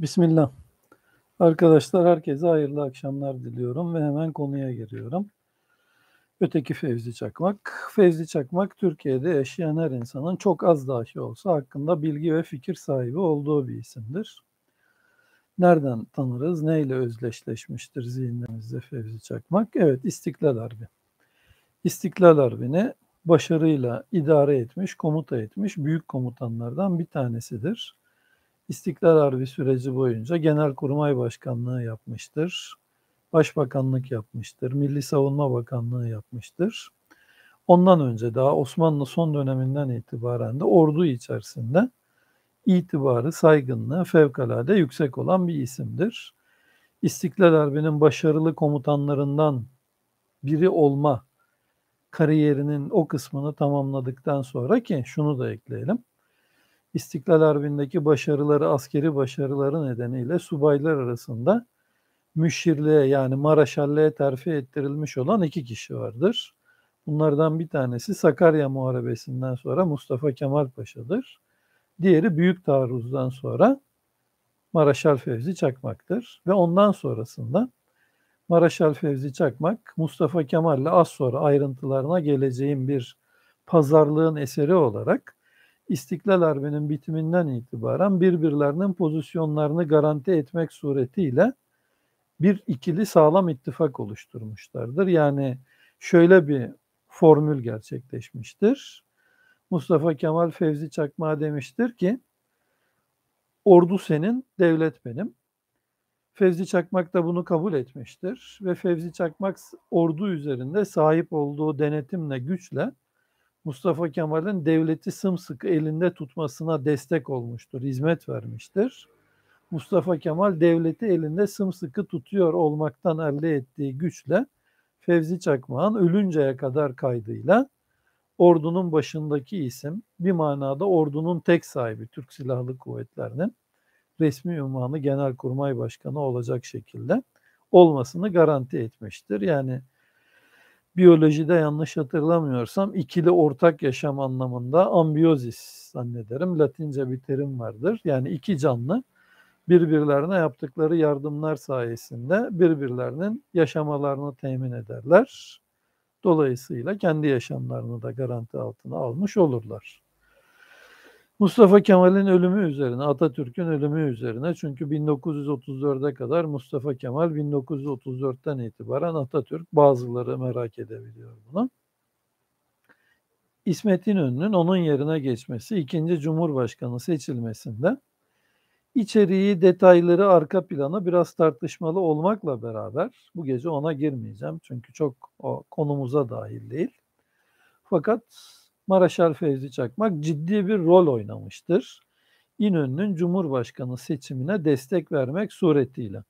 Bismillah. Arkadaşlar herkese hayırlı akşamlar diliyorum ve hemen konuya giriyorum. Öteki Fevzi Çakmak. Fevzi Çakmak Türkiye'de yaşayan her insanın çok az dahi olsa hakkında bilgi ve fikir sahibi olduğu bir isimdir. Nereden tanırız? Neyle özdeşleşmiştir zihnimizde Fevzi Çakmak? Evet İstiklal Harbi. İstiklal Harbi'ni başarıyla idare etmiş, komuta etmiş büyük komutanlardan bir tanesidir. İstiklal Harbi süreci boyunca genel kurmay Başkanlığı yapmıştır. Başbakanlık yapmıştır. Milli Savunma Bakanlığı yapmıştır. Ondan önce daha Osmanlı son döneminden itibaren de ordu içerisinde itibarı, saygınlığı fevkalade yüksek olan bir isimdir. İstiklal Harbi'nin başarılı komutanlarından biri olma kariyerinin o kısmını tamamladıktan sonra ki şunu da ekleyelim. İstiklal Harbi'ndeki başarıları, askeri başarıları nedeniyle subaylar arasında müşirliğe yani Maraşallı'ya terfi ettirilmiş olan iki kişi vardır. Bunlardan bir tanesi Sakarya Muharebesi'nden sonra Mustafa Kemal Paşa'dır. Diğeri Büyük Taarruz'dan sonra Maraşal Fevzi Çakmak'tır. Ve ondan sonrasında Maraşal Fevzi Çakmak, Mustafa Kemal'le az sonra ayrıntılarına geleceğim bir pazarlığın eseri olarak İstiklal Harbi'nin bitiminden itibaren birbirlerinin pozisyonlarını garanti etmek suretiyle bir ikili sağlam ittifak oluşturmuşlardır. Yani şöyle bir formül gerçekleşmiştir. Mustafa Kemal Fevzi Çakma demiştir ki ordu senin, devlet benim. Fevzi Çakmak da bunu kabul etmiştir ve Fevzi Çakmak ordu üzerinde sahip olduğu denetimle, güçle Mustafa Kemal'in devleti sımsıkı elinde tutmasına destek olmuştur, hizmet vermiştir. Mustafa Kemal devleti elinde sımsıkı tutuyor olmaktan elde ettiği güçle Fevzi Çakmağ'ın ölünceye kadar kaydıyla ordunun başındaki isim bir manada ordunun tek sahibi Türk Silahlı Kuvvetleri'nin resmi unvanı Genelkurmay Başkanı olacak şekilde olmasını garanti etmiştir. Yani biyolojide yanlış hatırlamıyorsam ikili ortak yaşam anlamında ambiyozis zannederim. Latince bir terim vardır. Yani iki canlı birbirlerine yaptıkları yardımlar sayesinde birbirlerinin yaşamalarını temin ederler. Dolayısıyla kendi yaşamlarını da garanti altına almış olurlar. Mustafa Kemal'in ölümü üzerine, Atatürk'ün ölümü üzerine. Çünkü 1934'e kadar Mustafa Kemal 1934'ten itibaren Atatürk bazıları merak edebiliyor bunu. İsmet İnönü'nün onun yerine geçmesi, ikinci Cumhurbaşkanı seçilmesinde içeriği, detayları, arka planı biraz tartışmalı olmakla beraber bu gece ona girmeyeceğim çünkü çok o konumuza dahil değil. Fakat Maraşal Fevzi Çakmak ciddi bir rol oynamıştır. İnönü'nün Cumhurbaşkanı seçimine destek vermek suretiyle.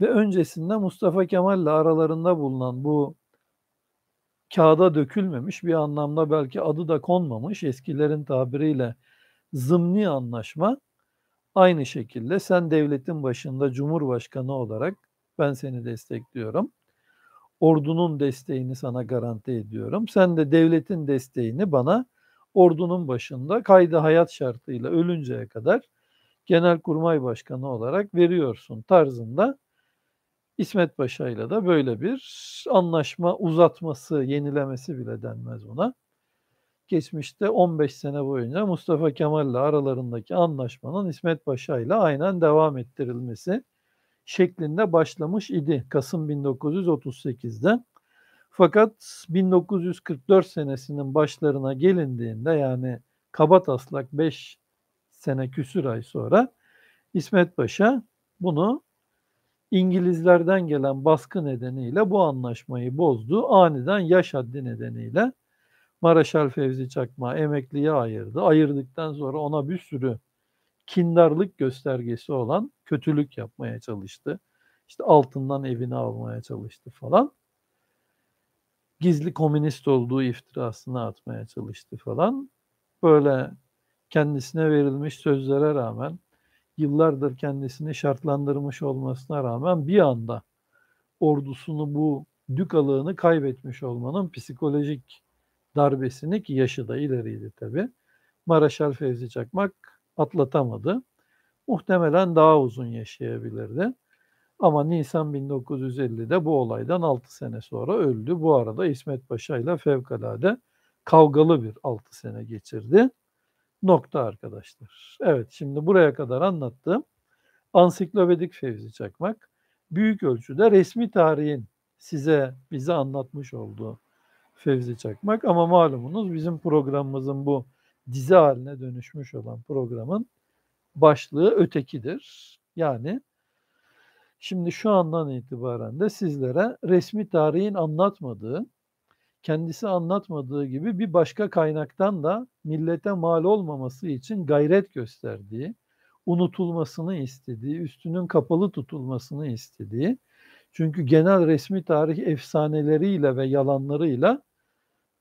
Ve öncesinde Mustafa Kemal ile aralarında bulunan bu kağıda dökülmemiş bir anlamda belki adı da konmamış eskilerin tabiriyle zımni anlaşma aynı şekilde sen devletin başında cumhurbaşkanı olarak ben seni destekliyorum ordunun desteğini sana garanti ediyorum. Sen de devletin desteğini bana ordunun başında kaydı hayat şartıyla ölünceye kadar Genelkurmay Başkanı olarak veriyorsun tarzında İsmet Paşa ile de böyle bir anlaşma uzatması, yenilemesi bile denmez buna. Geçmişte 15 sene boyunca Mustafa Kemal ile aralarındaki anlaşmanın İsmet Paşa ile aynen devam ettirilmesi şeklinde başlamış idi Kasım 1938'de. Fakat 1944 senesinin başlarına gelindiğinde yani kaba taslak 5 sene küsür ay sonra İsmet Paşa bunu İngilizlerden gelen baskı nedeniyle bu anlaşmayı bozdu. Aniden yaş haddi nedeniyle Maraşal Fevzi Çakma emekliye ayırdı. Ayırdıktan sonra ona bir sürü kindarlık göstergesi olan kötülük yapmaya çalıştı. İşte altından evini almaya çalıştı falan. Gizli komünist olduğu iftirasını atmaya çalıştı falan. Böyle kendisine verilmiş sözlere rağmen yıllardır kendisini şartlandırmış olmasına rağmen bir anda ordusunu bu dükalığını kaybetmiş olmanın psikolojik darbesini ki yaşı da ileriydi tabi. Maraşal Fevzi Çakmak atlatamadı. Muhtemelen daha uzun yaşayabilirdi. Ama Nisan 1950'de bu olaydan 6 sene sonra öldü. Bu arada İsmet Paşa ile fevkalade kavgalı bir 6 sene geçirdi. Nokta arkadaşlar. Evet şimdi buraya kadar anlattım. Ansiklopedik Fevzi Çakmak büyük ölçüde resmi tarihin size bize anlatmış olduğu Fevzi Çakmak ama malumunuz bizim programımızın bu dizi haline dönüşmüş olan programın başlığı ötekidir. Yani şimdi şu andan itibaren de sizlere resmi tarihin anlatmadığı, kendisi anlatmadığı gibi bir başka kaynaktan da millete mal olmaması için gayret gösterdiği, unutulmasını istediği, üstünün kapalı tutulmasını istediği. Çünkü genel resmi tarih efsaneleriyle ve yalanlarıyla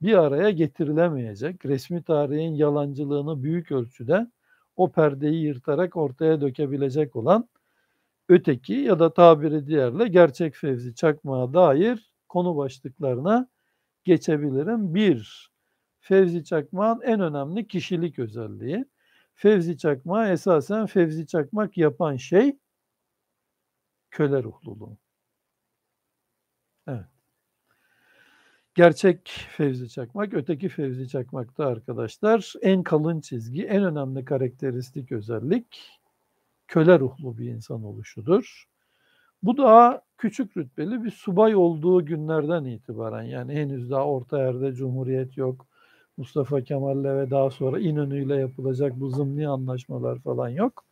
bir araya getirilemeyecek. Resmi tarihin yalancılığını büyük ölçüde o perdeyi yırtarak ortaya dökebilecek olan öteki ya da tabiri diğerle gerçek Fevzi Çakmak'a dair konu başlıklarına geçebilirim. Bir, Fevzi Çakmak'ın en önemli kişilik özelliği. Fevzi Çakmak'ı esasen Fevzi Çakmak yapan şey köle ruhluluğu. Evet. Gerçek Fevzi Çakmak, öteki Fevzi Çakmak'ta arkadaşlar en kalın çizgi, en önemli karakteristik özellik köle ruhlu bir insan oluşudur. Bu da küçük rütbeli bir subay olduğu günlerden itibaren yani henüz daha orta yerde cumhuriyet yok. Mustafa Kemal'le ve daha sonra İnönü'yle yapılacak bu zımni anlaşmalar falan yok.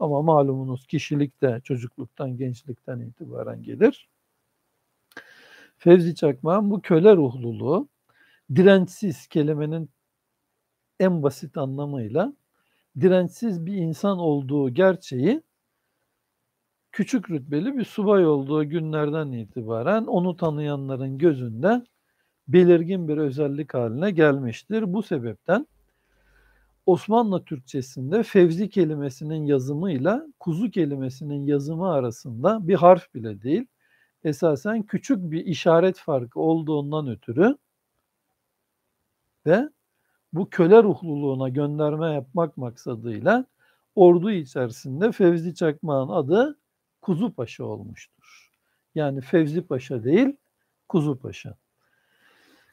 Ama malumunuz kişilik de çocukluktan, gençlikten itibaren gelir. Fevzi Çakmak'ın bu köle ruhluluğu dirençsiz kelimenin en basit anlamıyla dirençsiz bir insan olduğu gerçeği küçük rütbeli bir subay olduğu günlerden itibaren onu tanıyanların gözünde belirgin bir özellik haline gelmiştir. Bu sebepten Osmanlı Türkçesinde fevzi kelimesinin yazımıyla kuzu kelimesinin yazımı arasında bir harf bile değil esasen küçük bir işaret farkı olduğundan ötürü ve bu köle ruhluluğuna gönderme yapmak maksadıyla ordu içerisinde Fevzi Çakmağ'ın adı Kuzu Paşa olmuştur. Yani Fevzi Paşa değil, Kuzu Paşa.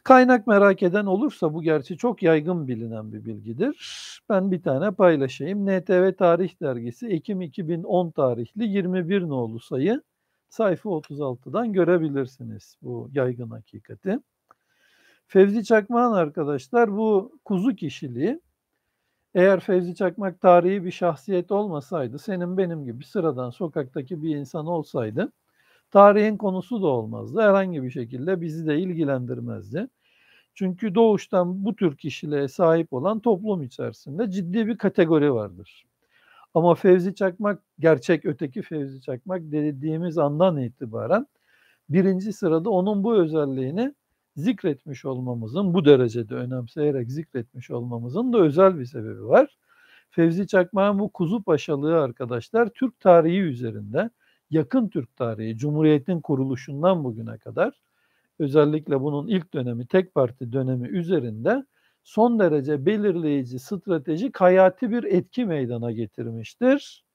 Kaynak merak eden olursa bu gerçi çok yaygın bilinen bir bilgidir. Ben bir tane paylaşayım. NTV Tarih Dergisi Ekim 2010 tarihli 21 nolu sayı sayfa 36'dan görebilirsiniz bu yaygın hakikati. Fevzi Çakmak'ın arkadaşlar bu kuzu kişiliği eğer Fevzi Çakmak tarihi bir şahsiyet olmasaydı, senin benim gibi sıradan sokaktaki bir insan olsaydı tarihin konusu da olmazdı. Herhangi bir şekilde bizi de ilgilendirmezdi. Çünkü doğuştan bu tür kişiliğe sahip olan toplum içerisinde ciddi bir kategori vardır. Ama Fevzi Çakmak, gerçek öteki Fevzi Çakmak dediğimiz andan itibaren birinci sırada onun bu özelliğini zikretmiş olmamızın, bu derecede önemseyerek zikretmiş olmamızın da özel bir sebebi var. Fevzi Çakmak'ın bu kuzu paşalığı arkadaşlar Türk tarihi üzerinde, yakın Türk tarihi, Cumhuriyet'in kuruluşundan bugüne kadar özellikle bunun ilk dönemi, tek parti dönemi üzerinde son derece belirleyici, stratejik, hayati bir etki meydana getirmiştir.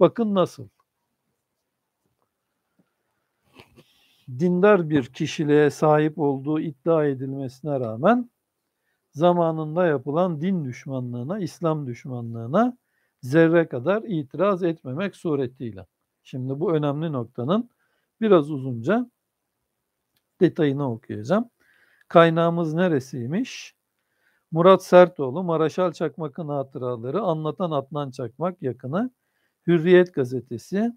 Bakın nasıl. Dindar bir kişiliğe sahip olduğu iddia edilmesine rağmen zamanında yapılan din düşmanlığına, İslam düşmanlığına zerre kadar itiraz etmemek suretiyle. Şimdi bu önemli noktanın biraz uzunca detayını okuyacağım. Kaynağımız neresiymiş? Murat Sertoğlu, Maraşal Çakmak'ın hatıraları, anlatan Adnan Çakmak yakını, Hürriyet gazetesi,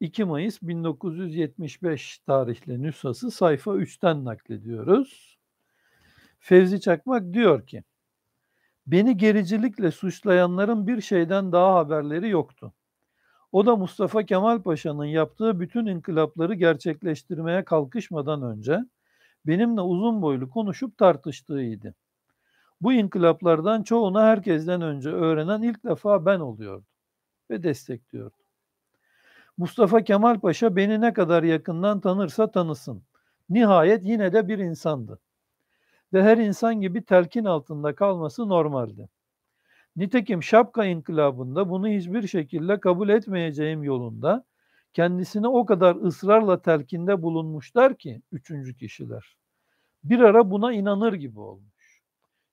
2 Mayıs 1975 tarihli nüshası sayfa 3'ten naklediyoruz. Fevzi Çakmak diyor ki, Beni gericilikle suçlayanların bir şeyden daha haberleri yoktu. O da Mustafa Kemal Paşa'nın yaptığı bütün inkılapları gerçekleştirmeye kalkışmadan önce benimle uzun boylu konuşup tartıştığıydı. Bu inkılaplardan çoğunu herkesten önce öğrenen ilk defa ben oluyordum ve destekliyordum. Mustafa Kemal Paşa beni ne kadar yakından tanırsa tanısın. Nihayet yine de bir insandı. Ve her insan gibi telkin altında kalması normaldi. Nitekim şapka inkılabında bunu hiçbir şekilde kabul etmeyeceğim yolunda kendisine o kadar ısrarla telkinde bulunmuşlar ki üçüncü kişiler. Bir ara buna inanır gibi olmuş.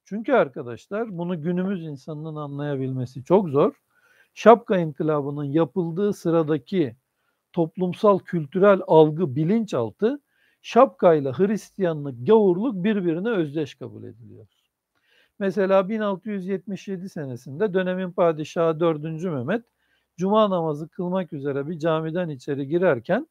Çünkü arkadaşlar bunu günümüz insanının anlayabilmesi çok zor. Şapka İnkılabı'nın yapıldığı sıradaki toplumsal kültürel algı bilinçaltı şapkayla Hristiyanlık, gavurluk birbirine özdeş kabul ediliyor. Mesela 1677 senesinde dönemin padişahı 4. Mehmet cuma namazı kılmak üzere bir camiden içeri girerken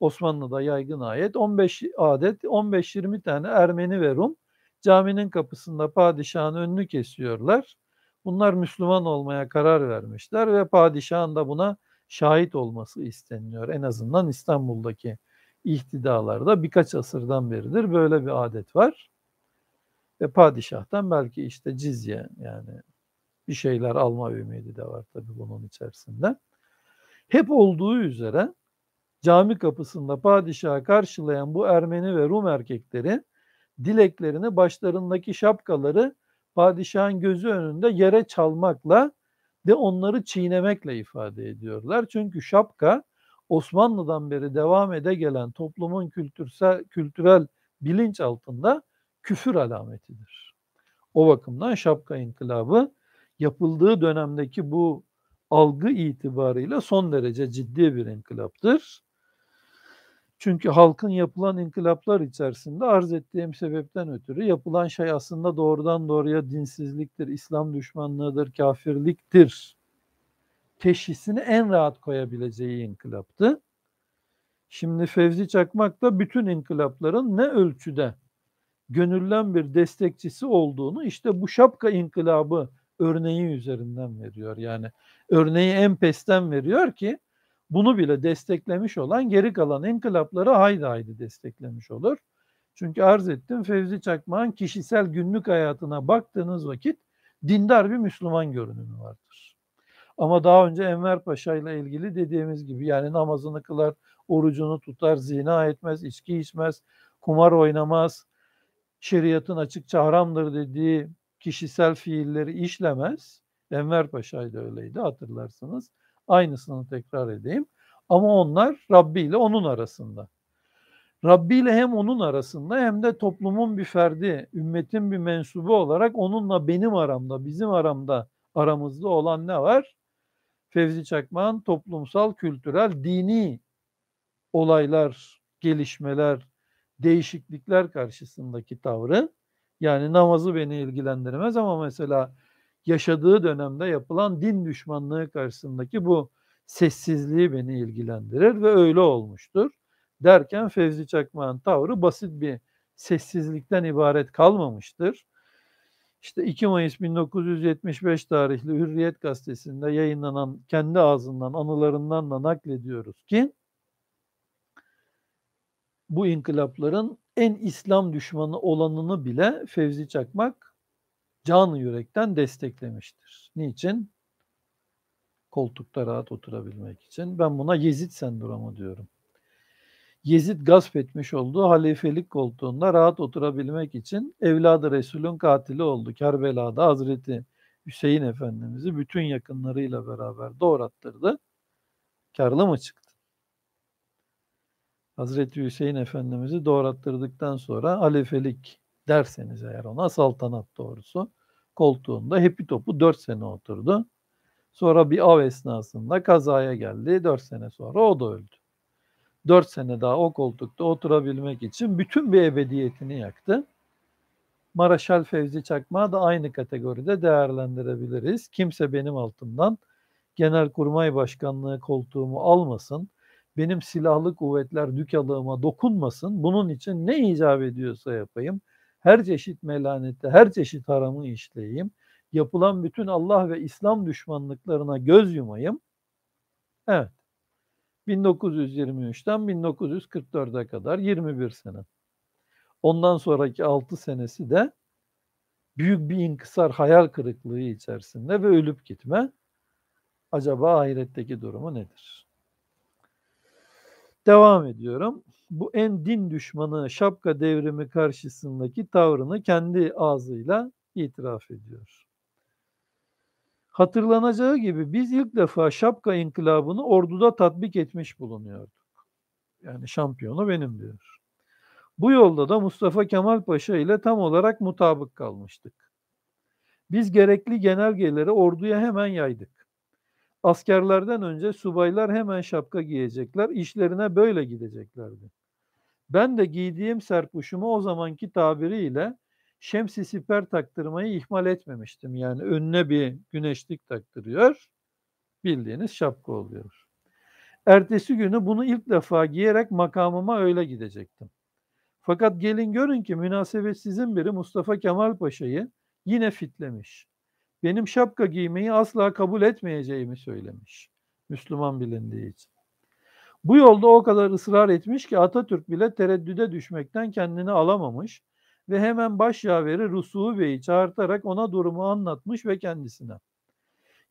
Osmanlı'da yaygın ayet 15 adet 15-20 tane Ermeni ve Rum caminin kapısında padişahın önünü kesiyorlar. Bunlar Müslüman olmaya karar vermişler ve padişahın da buna şahit olması isteniliyor. En azından İstanbul'daki ihtidalarda birkaç asırdan beridir böyle bir adet var. Ve padişahtan belki işte cizye yani bir şeyler alma ümidi de var tabii bunun içerisinde. Hep olduğu üzere cami kapısında padişahı karşılayan bu Ermeni ve Rum erkeklerin dileklerini başlarındaki şapkaları padişahın gözü önünde yere çalmakla de onları çiğnemekle ifade ediyorlar. Çünkü şapka Osmanlı'dan beri devam ede gelen toplumun kültürsel, kültürel bilinç altında küfür alametidir. O bakımdan şapka inkılabı yapıldığı dönemdeki bu algı itibarıyla son derece ciddi bir inkılaptır. Çünkü halkın yapılan inkılaplar içerisinde arz ettiğim sebepten ötürü yapılan şey aslında doğrudan doğruya dinsizliktir, İslam düşmanlığıdır, kafirliktir. Teşhisini en rahat koyabileceği inkılaptı. Şimdi Fevzi Çakmak da bütün inkılapların ne ölçüde gönüllen bir destekçisi olduğunu işte bu şapka inkılabı örneği üzerinden veriyor. Yani örneği en pesten veriyor ki bunu bile desteklemiş olan geri kalan inkılapları haydi haydi desteklemiş olur. Çünkü arz ettim Fevzi Çakmak'ın kişisel günlük hayatına baktığınız vakit dindar bir Müslüman görünümü vardır. Ama daha önce Enver Paşa ile ilgili dediğimiz gibi yani namazını kılar, orucunu tutar, zina etmez, içki içmez, kumar oynamaz, şeriatın açıkça haramdır dediği kişisel fiilleri işlemez. Enver Paşa da öyleydi hatırlarsınız. Aynısını tekrar edeyim. Ama onlar Rabbi ile onun arasında. Rabbi ile hem onun arasında hem de toplumun bir ferdi, ümmetin bir mensubu olarak onunla benim aramda, bizim aramda, aramızda olan ne var? Fevzi Çakmak'ın toplumsal, kültürel, dini olaylar, gelişmeler, değişiklikler karşısındaki tavrı. Yani namazı beni ilgilendirmez ama mesela yaşadığı dönemde yapılan din düşmanlığı karşısındaki bu sessizliği beni ilgilendirir ve öyle olmuştur. Derken Fevzi Çakmak'ın tavrı basit bir sessizlikten ibaret kalmamıştır. İşte 2 Mayıs 1975 tarihli Hürriyet gazetesinde yayınlanan kendi ağzından anılarından da naklediyoruz ki bu inkılapların en İslam düşmanı olanını bile Fevzi Çakmak canı yürekten desteklemiştir. Niçin? Koltukta rahat oturabilmek için. Ben buna Yezid sendromu diyorum. Yezid gasp etmiş olduğu halifelik koltuğunda rahat oturabilmek için evladı Resul'ün katili oldu. Kerbela'da Hazreti Hüseyin Efendimiz'i bütün yakınlarıyla beraber doğrattırdı. Karlı mı çıktı? Hazreti Hüseyin Efendimiz'i doğrattırdıktan sonra halifelik derseniz eğer ona saltanat doğrusu koltuğunda hepi topu 4 sene oturdu. Sonra bir av esnasında kazaya geldi. 4 sene sonra o da öldü. 4 sene daha o koltukta oturabilmek için bütün bir ebediyetini yaktı. Maraşal Fevzi Çakma da aynı kategoride değerlendirebiliriz. Kimse benim altımdan Genelkurmay Başkanlığı koltuğumu almasın, benim silahlı kuvvetler dükalığıma dokunmasın, bunun için ne icap ediyorsa yapayım, her çeşit melanette, her çeşit haramı işleyeyim. Yapılan bütün Allah ve İslam düşmanlıklarına göz yumayım. Evet. 1923'ten 1944'e kadar 21 sene. Ondan sonraki 6 senesi de büyük bir inkısar hayal kırıklığı içerisinde ve ölüp gitme. Acaba ahiretteki durumu nedir? Devam ediyorum. Bu en din düşmanı şapka devrimi karşısındaki tavrını kendi ağzıyla itiraf ediyor. Hatırlanacağı gibi biz ilk defa şapka inkılabını orduda tatbik etmiş bulunuyorduk. Yani şampiyonu benim diyor. Bu yolda da Mustafa Kemal Paşa ile tam olarak mutabık kalmıştık. Biz gerekli genelgeleri orduya hemen yaydık askerlerden önce subaylar hemen şapka giyecekler, işlerine böyle gideceklerdi. Ben de giydiğim serpuşumu o zamanki tabiriyle şemsi siper taktırmayı ihmal etmemiştim. Yani önüne bir güneşlik taktırıyor, bildiğiniz şapka oluyor. Ertesi günü bunu ilk defa giyerek makamıma öyle gidecektim. Fakat gelin görün ki münasebetsizin biri Mustafa Kemal Paşa'yı yine fitlemiş benim şapka giymeyi asla kabul etmeyeceğimi söylemiş. Müslüman bilindiği için. Bu yolda o kadar ısrar etmiş ki Atatürk bile tereddüde düşmekten kendini alamamış ve hemen başyaveri Rusuhu Bey'i çağırtarak ona durumu anlatmış ve kendisine.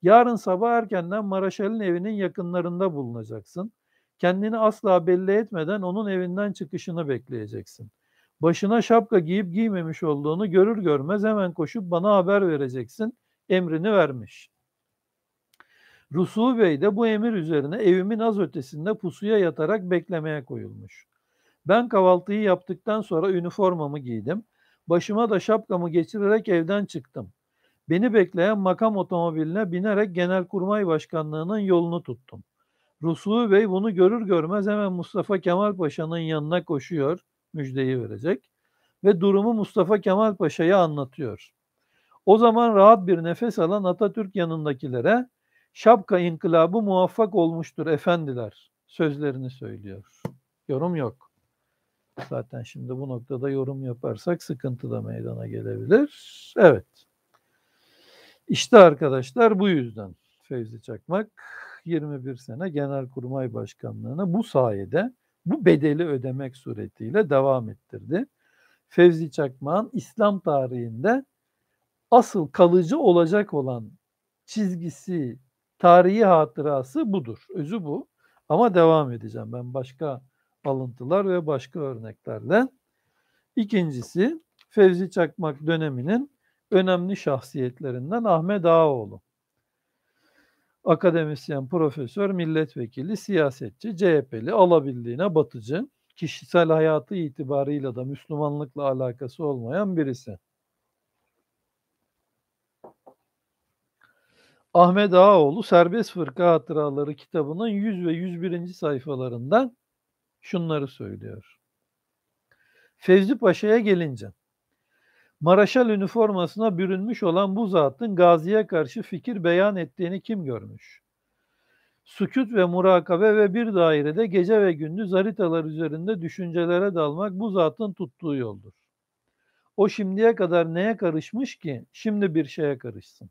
Yarın sabah erkenden Maraşel'in evinin yakınlarında bulunacaksın. Kendini asla belli etmeden onun evinden çıkışını bekleyeceksin. Başına şapka giyip giymemiş olduğunu görür görmez hemen koşup bana haber vereceksin emrini vermiş. Rusu Bey de bu emir üzerine evimin az ötesinde pusuya yatarak beklemeye koyulmuş. Ben kahvaltıyı yaptıktan sonra üniformamı giydim. Başıma da şapkamı geçirerek evden çıktım. Beni bekleyen makam otomobiline binerek Genelkurmay Başkanlığı'nın yolunu tuttum. Rusu Bey bunu görür görmez hemen Mustafa Kemal Paşa'nın yanına koşuyor, müjdeyi verecek ve durumu Mustafa Kemal Paşa'ya anlatıyor. O zaman rahat bir nefes alan Atatürk yanındakilere şapka inkılabı muvaffak olmuştur efendiler sözlerini söylüyor. Yorum yok. Zaten şimdi bu noktada yorum yaparsak sıkıntı da meydana gelebilir. Evet. İşte arkadaşlar bu yüzden Fevzi Çakmak 21 sene Genelkurmay Başkanlığı'na bu sayede bu bedeli ödemek suretiyle devam ettirdi. Fevzi Çakmak'ın İslam tarihinde asıl kalıcı olacak olan çizgisi, tarihi hatırası budur. Özü bu. Ama devam edeceğim ben başka alıntılar ve başka örneklerle. İkincisi Fevzi Çakmak döneminin önemli şahsiyetlerinden Ahmet Ağaoğlu. Akademisyen, profesör, milletvekili, siyasetçi, CHP'li, alabildiğine batıcı, kişisel hayatı itibarıyla da Müslümanlıkla alakası olmayan birisi. Ahmet Ağaoğlu Serbest Fırka Hatıraları kitabının 100 ve 101. sayfalarından şunları söylüyor. Fevzi Paşa'ya gelince Maraşal üniformasına bürünmüş olan bu zatın gaziye karşı fikir beyan ettiğini kim görmüş? Sükut ve murakabe ve bir dairede gece ve gündüz haritalar üzerinde düşüncelere dalmak bu zatın tuttuğu yoldur. O şimdiye kadar neye karışmış ki şimdi bir şeye karışsın?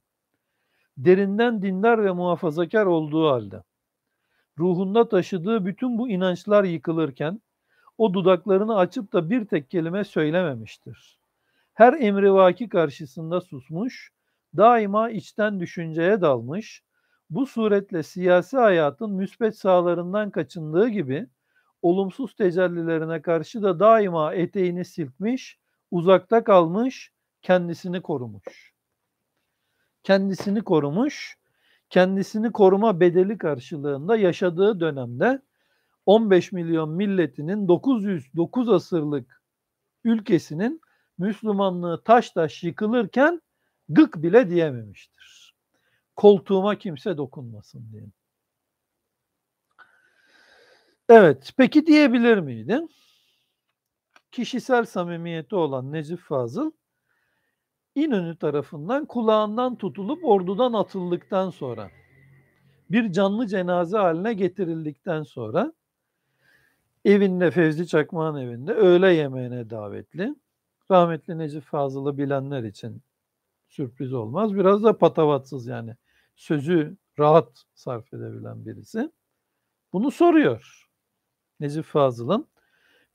derinden dindar ve muhafazakar olduğu halde ruhunda taşıdığı bütün bu inançlar yıkılırken o dudaklarını açıp da bir tek kelime söylememiştir. Her emrivaki karşısında susmuş, daima içten düşünceye dalmış, bu suretle siyasi hayatın müspet sahalarından kaçındığı gibi olumsuz tecellilerine karşı da daima eteğini silkmiş, uzakta kalmış, kendisini korumuş.'' kendisini korumuş. Kendisini koruma bedeli karşılığında yaşadığı dönemde 15 milyon milletinin 909 asırlık ülkesinin Müslümanlığı taş taş yıkılırken gık bile diyememiştir. Koltuğuma kimse dokunmasın diye. Evet, peki diyebilir miydi? Kişisel samimiyeti olan Necip Fazıl İnönü tarafından kulağından tutulup ordudan atıldıktan sonra bir canlı cenaze haline getirildikten sonra evinde Fevzi çakmağan evinde öğle yemeğine davetli. Rahmetli Necip Fazıl'ı bilenler için sürpriz olmaz. Biraz da patavatsız yani sözü rahat sarf edebilen birisi. Bunu soruyor Necip Fazıl'ın.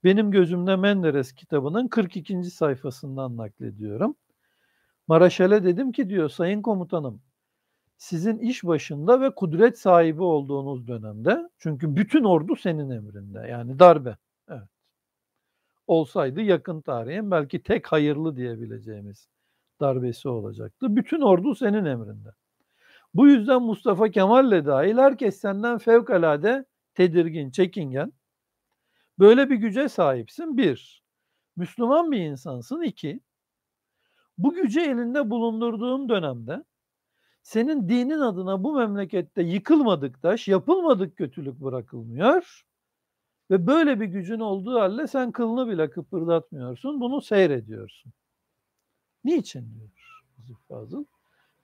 Benim gözümde Menderes kitabının 42. sayfasından naklediyorum. Maraşal'e dedim ki diyor sayın komutanım sizin iş başında ve kudret sahibi olduğunuz dönemde çünkü bütün ordu senin emrinde yani darbe evet. olsaydı yakın tarihin belki tek hayırlı diyebileceğimiz darbesi olacaktı. Bütün ordu senin emrinde. Bu yüzden Mustafa Kemal'le dahil herkes senden fevkalade tedirgin, çekingen. Böyle bir güce sahipsin bir. Müslüman bir insansın iki bu gücü elinde bulundurduğun dönemde senin dinin adına bu memlekette yıkılmadık taş, yapılmadık kötülük bırakılmıyor. Ve böyle bir gücün olduğu halde sen kılını bile kıpırdatmıyorsun. Bunu seyrediyorsun. Niçin diyor Yusuf Fazıl?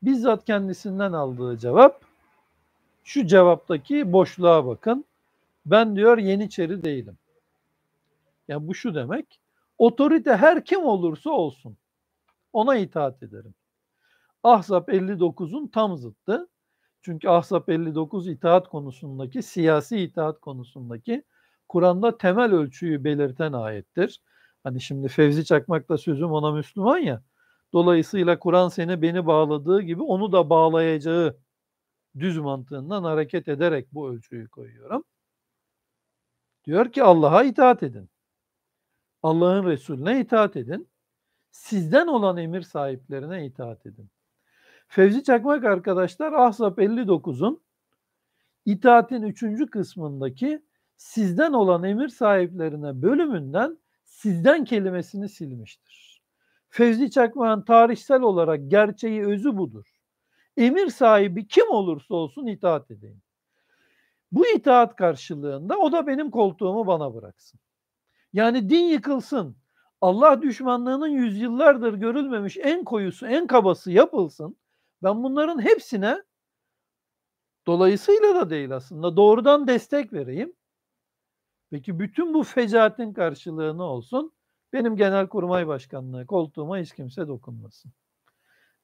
Bizzat kendisinden aldığı cevap şu cevaptaki boşluğa bakın. Ben diyor Yeniçeri değilim. Yani bu şu demek. Otorite her kim olursa olsun ona itaat ederim. Ahzab 59'un tam zıttı. Çünkü Ahzab 59 itaat konusundaki, siyasi itaat konusundaki Kur'an'da temel ölçüyü belirten ayettir. Hani şimdi Fevzi Çakmak'la sözüm ona Müslüman ya. Dolayısıyla Kur'an seni beni bağladığı gibi onu da bağlayacağı düz mantığından hareket ederek bu ölçüyü koyuyorum. Diyor ki Allah'a itaat edin. Allah'ın Resulüne itaat edin sizden olan emir sahiplerine itaat edin. Fevzi Çakmak arkadaşlar Ahzab 59'un itaatin 3. kısmındaki sizden olan emir sahiplerine bölümünden sizden kelimesini silmiştir. Fevzi Çakmak'ın tarihsel olarak gerçeği özü budur. Emir sahibi kim olursa olsun itaat edeyim. Bu itaat karşılığında o da benim koltuğumu bana bıraksın. Yani din yıkılsın, Allah düşmanlığının yüzyıllardır görülmemiş en koyusu, en kabası yapılsın. Ben bunların hepsine dolayısıyla da değil aslında doğrudan destek vereyim. Peki bütün bu fecaatin karşılığı ne olsun? Benim Genelkurmay Başkanlığı koltuğuma hiç kimse dokunmasın.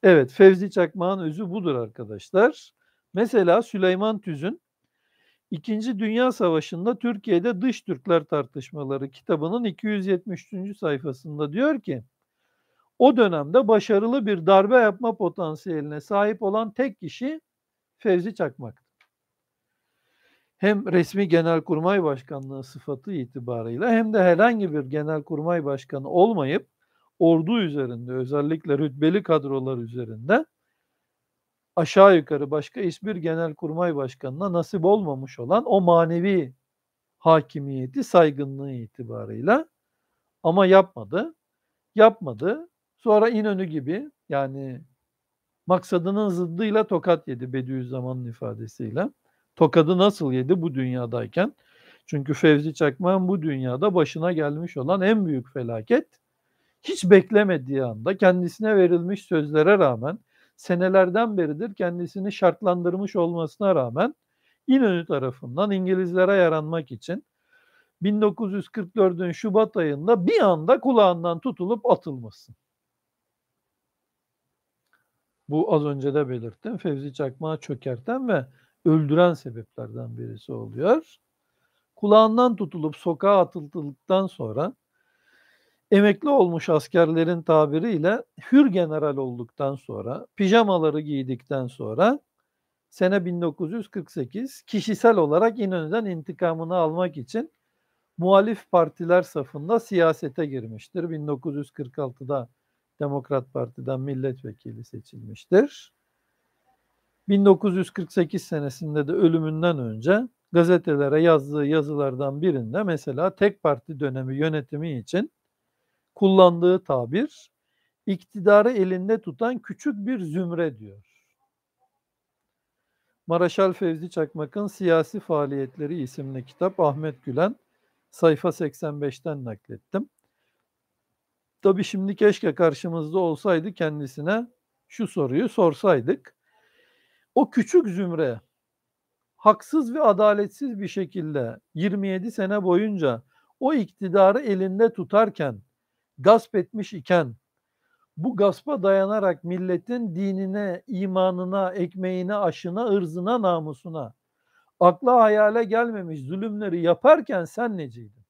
Evet Fevzi Çakmağ'ın özü budur arkadaşlar. Mesela Süleyman Tüz'ün İkinci Dünya Savaşı'nda Türkiye'de dış Türkler tartışmaları kitabının 273. sayfasında diyor ki o dönemde başarılı bir darbe yapma potansiyeline sahip olan tek kişi Fevzi Çakmak. Hem resmi genelkurmay başkanlığı sıfatı itibarıyla hem de herhangi bir genelkurmay başkanı olmayıp ordu üzerinde özellikle rütbeli kadrolar üzerinde aşağı yukarı başka hiçbir genel kurmay başkanına nasip olmamış olan o manevi hakimiyeti, saygınlığı itibarıyla ama yapmadı. Yapmadı. Sonra İnönü gibi yani maksadının zıddıyla tokat yedi Bediüzzaman'ın ifadesiyle. Tokadı nasıl yedi bu dünyadayken? Çünkü Fevzi Çakmak'ın bu dünyada başına gelmiş olan en büyük felaket hiç beklemediği anda kendisine verilmiş sözlere rağmen senelerden beridir kendisini şartlandırmış olmasına rağmen İnönü tarafından İngilizlere yaranmak için 1944'ün Şubat ayında bir anda kulağından tutulup atılmasın. Bu az önce de belirttim. Fevzi Çakmağı çökerten ve öldüren sebeplerden birisi oluyor. Kulağından tutulup sokağa atıldıktan sonra emekli olmuş askerlerin tabiriyle hür general olduktan sonra, pijamaları giydikten sonra sene 1948 kişisel olarak İnönü'den intikamını almak için muhalif partiler safında siyasete girmiştir. 1946'da Demokrat Parti'den milletvekili seçilmiştir. 1948 senesinde de ölümünden önce gazetelere yazdığı yazılardan birinde mesela tek parti dönemi yönetimi için kullandığı tabir iktidarı elinde tutan küçük bir zümre diyor. Maraşal Fevzi Çakmak'ın Siyasi Faaliyetleri isimli kitap Ahmet Gülen sayfa 85'ten naklettim. Tabii şimdi keşke karşımızda olsaydı kendisine şu soruyu sorsaydık. O küçük zümre haksız ve adaletsiz bir şekilde 27 sene boyunca o iktidarı elinde tutarken gasp etmiş iken bu gaspa dayanarak milletin dinine, imanına, ekmeğine, aşına, ırzına, namusuna akla hayale gelmemiş zulümleri yaparken sen neciydin?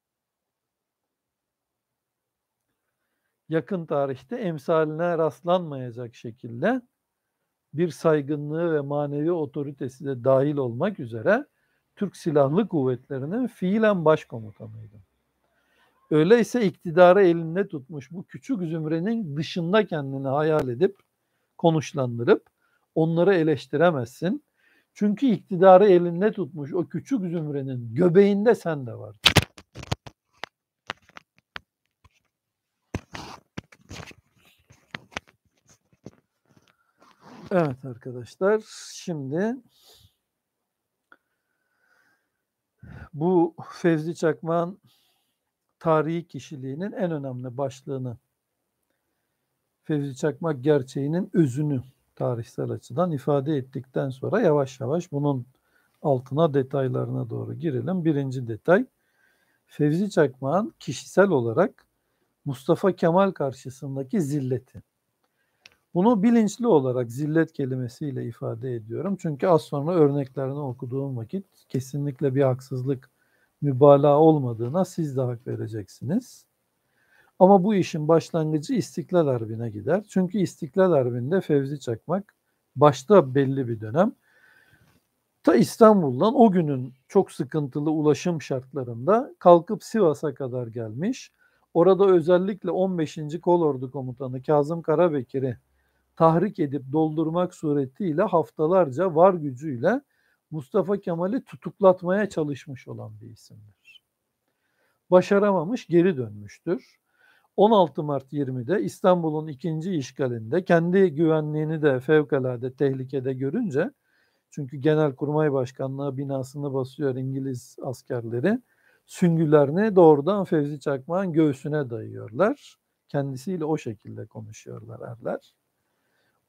Yakın tarihte emsaline rastlanmayacak şekilde bir saygınlığı ve manevi otoritesi de dahil olmak üzere Türk Silahlı Kuvvetleri'nin fiilen başkomutanıydı. Öyleyse iktidarı elinde tutmuş bu küçük zümrenin dışında kendini hayal edip konuşlandırıp onları eleştiremezsin. Çünkü iktidarı elinde tutmuş o küçük zümrenin göbeğinde sen de var. Evet arkadaşlar şimdi bu Fevzi Çakman tarihi kişiliğinin en önemli başlığını Fevzi Çakmak gerçeğinin özünü tarihsel açıdan ifade ettikten sonra yavaş yavaş bunun altına detaylarına doğru girelim. Birinci detay Fevzi Çakmak'ın kişisel olarak Mustafa Kemal karşısındaki zilleti. Bunu bilinçli olarak zillet kelimesiyle ifade ediyorum. Çünkü az sonra örneklerini okuduğum vakit kesinlikle bir haksızlık mübalağa olmadığına siz de hak vereceksiniz. Ama bu işin başlangıcı İstiklal Harbi'ne gider. Çünkü İstiklal Harbi'nde Fevzi Çakmak başta belli bir dönem ta İstanbul'dan o günün çok sıkıntılı ulaşım şartlarında kalkıp Sivas'a kadar gelmiş. Orada özellikle 15. Kolordu Komutanı Kazım Karabekir'i tahrik edip doldurmak suretiyle haftalarca var gücüyle Mustafa Kemal'i tutuklatmaya çalışmış olan bir isimdir. Başaramamış, geri dönmüştür. 16 Mart 20'de İstanbul'un ikinci işgalinde kendi güvenliğini de fevkalade tehlikede görünce çünkü Genelkurmay Başkanlığı binasını basıyor İngiliz askerleri. Süngülerini doğrudan Fevzi Çakmak'ın göğsüne dayıyorlar. Kendisiyle o şekilde konuşuyorlar erler.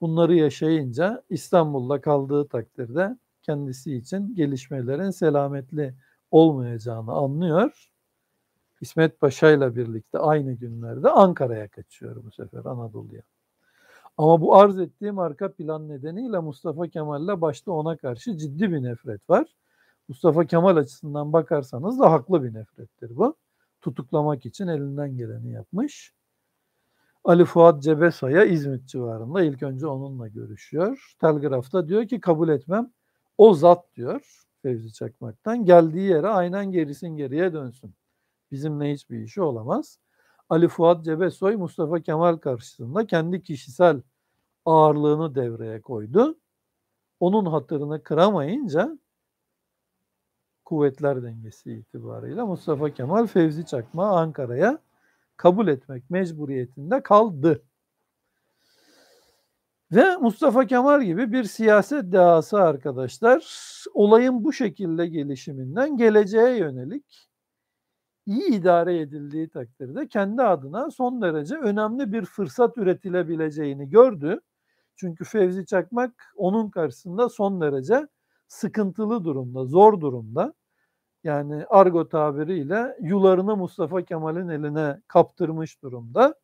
Bunları yaşayınca İstanbul'da kaldığı takdirde kendisi için gelişmelerin selametli olmayacağını anlıyor. İsmet Paşa ile birlikte aynı günlerde Ankara'ya kaçıyor bu sefer Anadolu'ya. Ama bu arz ettiğim arka plan nedeniyle Mustafa Kemal'le başta ona karşı ciddi bir nefret var. Mustafa Kemal açısından bakarsanız da haklı bir nefrettir bu. Tutuklamak için elinden geleni yapmış. Ali Fuat Cebesoy'a İzmit civarında ilk önce onunla görüşüyor. Telgraf'ta diyor ki kabul etmem o zat diyor Fevzi Çakmak'tan geldiği yere aynen gerisin geriye dönsün. Bizimle hiçbir işi olamaz. Ali Fuat Cebesoy Mustafa Kemal karşısında kendi kişisel ağırlığını devreye koydu. Onun hatırını kıramayınca kuvvetler dengesi itibarıyla Mustafa Kemal Fevzi Çakma Ankara'ya kabul etmek mecburiyetinde kaldı. Ve Mustafa Kemal gibi bir siyaset dehası arkadaşlar olayın bu şekilde gelişiminden geleceğe yönelik iyi idare edildiği takdirde kendi adına son derece önemli bir fırsat üretilebileceğini gördü. Çünkü Fevzi Çakmak onun karşısında son derece sıkıntılı durumda, zor durumda. Yani argo tabiriyle yularını Mustafa Kemal'in eline kaptırmış durumda.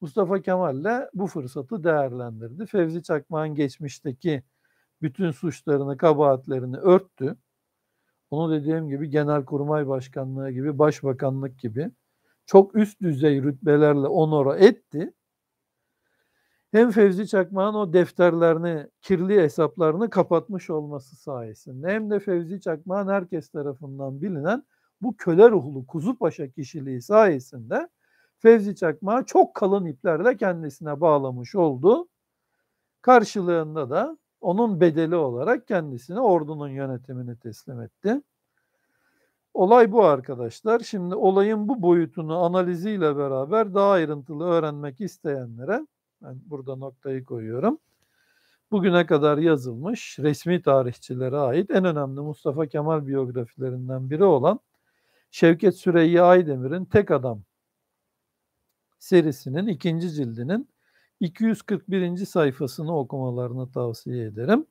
Mustafa Kemal'le bu fırsatı değerlendirdi. Fevzi Çakmak'ın geçmişteki bütün suçlarını, kabahatlerini örttü. Onu dediğim gibi Genelkurmay Başkanlığı gibi, Başbakanlık gibi çok üst düzey rütbelerle onora etti. Hem Fevzi Çakmak'ın o defterlerini, kirli hesaplarını kapatmış olması sayesinde hem de Fevzi Çakmak'ın herkes tarafından bilinen bu köle ruhlu Kuzupaşa kişiliği sayesinde Fevzi Çakma çok kalın iplerle kendisine bağlamış oldu. Karşılığında da onun bedeli olarak kendisine ordunun yönetimini teslim etti. Olay bu arkadaşlar. Şimdi olayın bu boyutunu analiziyle beraber daha ayrıntılı öğrenmek isteyenlere ben burada noktayı koyuyorum. Bugüne kadar yazılmış resmi tarihçilere ait en önemli Mustafa Kemal biyografilerinden biri olan Şevket Süreyya Aydemir'in Tek Adam serisinin ikinci cildinin 241. sayfasını okumalarını tavsiye ederim.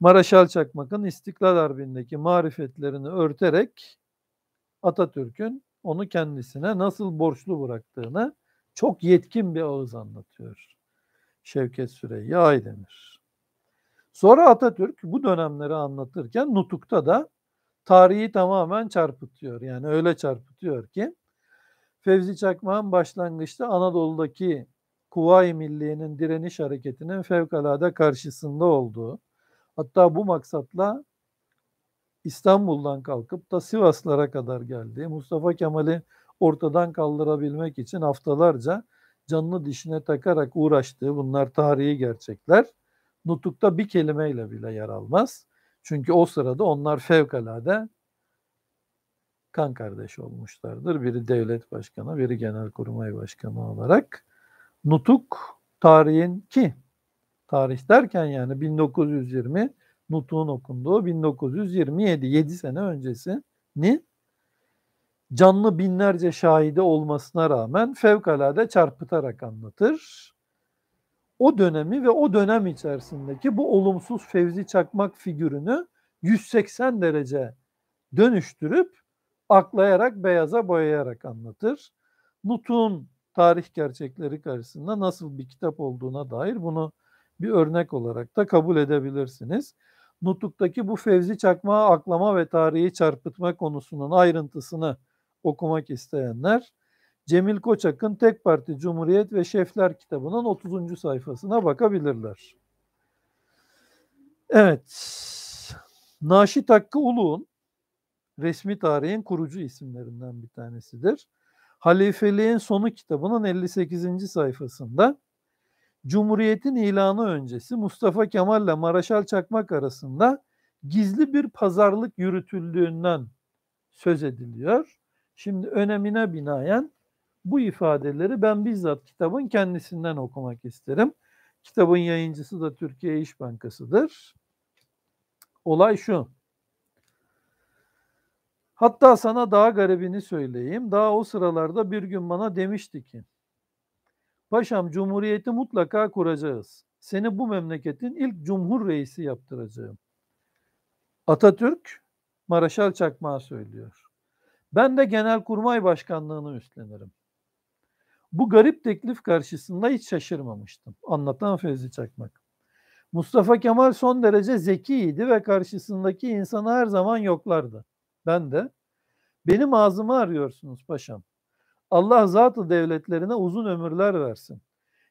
Maraşal Çakmak'ın İstiklal Harbi'ndeki marifetlerini örterek Atatürk'ün onu kendisine nasıl borçlu bıraktığını çok yetkin bir ağız anlatıyor. Şevket Süreyya Aydemir. Sonra Atatürk bu dönemleri anlatırken Nutuk'ta da tarihi tamamen çarpıtıyor. Yani öyle çarpıtıyor ki Fevzi Çakmak'ın başlangıçta Anadolu'daki Kuvayi Milliye'nin direniş hareketinin fevkalade karşısında olduğu, hatta bu maksatla İstanbul'dan kalkıp da Sivaslara kadar geldi. Mustafa Kemal'i ortadan kaldırabilmek için haftalarca canlı dişine takarak uğraştığı bunlar tarihi gerçekler. Nutuk'ta bir kelimeyle bile yer almaz. Çünkü o sırada onlar fevkalade kan kardeş olmuşlardır. Biri devlet başkanı, biri genel kurmay başkanı olarak. Nutuk tarihin ki tarih derken yani 1920 Nutuk'un okunduğu 1927 7 sene öncesini canlı binlerce şahide olmasına rağmen fevkalade çarpıtarak anlatır. O dönemi ve o dönem içerisindeki bu olumsuz Fevzi Çakmak figürünü 180 derece dönüştürüp aklayarak, beyaza boyayarak anlatır. Nutun tarih gerçekleri karşısında nasıl bir kitap olduğuna dair bunu bir örnek olarak da kabul edebilirsiniz. Nutuk'taki bu Fevzi Çakmağı aklama ve tarihi çarpıtma konusunun ayrıntısını okumak isteyenler Cemil Koçak'ın Tek Parti Cumhuriyet ve Şefler kitabının 30. sayfasına bakabilirler. Evet, Naşit Hakkı Uluğ'un resmi tarihin kurucu isimlerinden bir tanesidir. Halifeliğin Sonu kitabının 58. sayfasında Cumhuriyet'in ilanı öncesi Mustafa Kemal ile Maraşal Çakmak arasında gizli bir pazarlık yürütüldüğünden söz ediliyor. Şimdi önemine binaen bu ifadeleri ben bizzat kitabın kendisinden okumak isterim. Kitabın yayıncısı da Türkiye İş Bankası'dır. Olay şu. Hatta sana daha garibini söyleyeyim. Daha o sıralarda bir gün bana demişti ki, Paşam Cumhuriyeti mutlaka kuracağız. Seni bu memleketin ilk cumhur reisi yaptıracağım. Atatürk Maraşal Çakmağı söylüyor. Ben de Genelkurmay Başkanlığını üstlenirim. Bu garip teklif karşısında hiç şaşırmamıştım. Anlatan Fevzi Çakmak. Mustafa Kemal son derece zekiydi ve karşısındaki insanı her zaman yoklardı ben de benim ağzımı arıyorsunuz paşam. Allah zatı devletlerine uzun ömürler versin.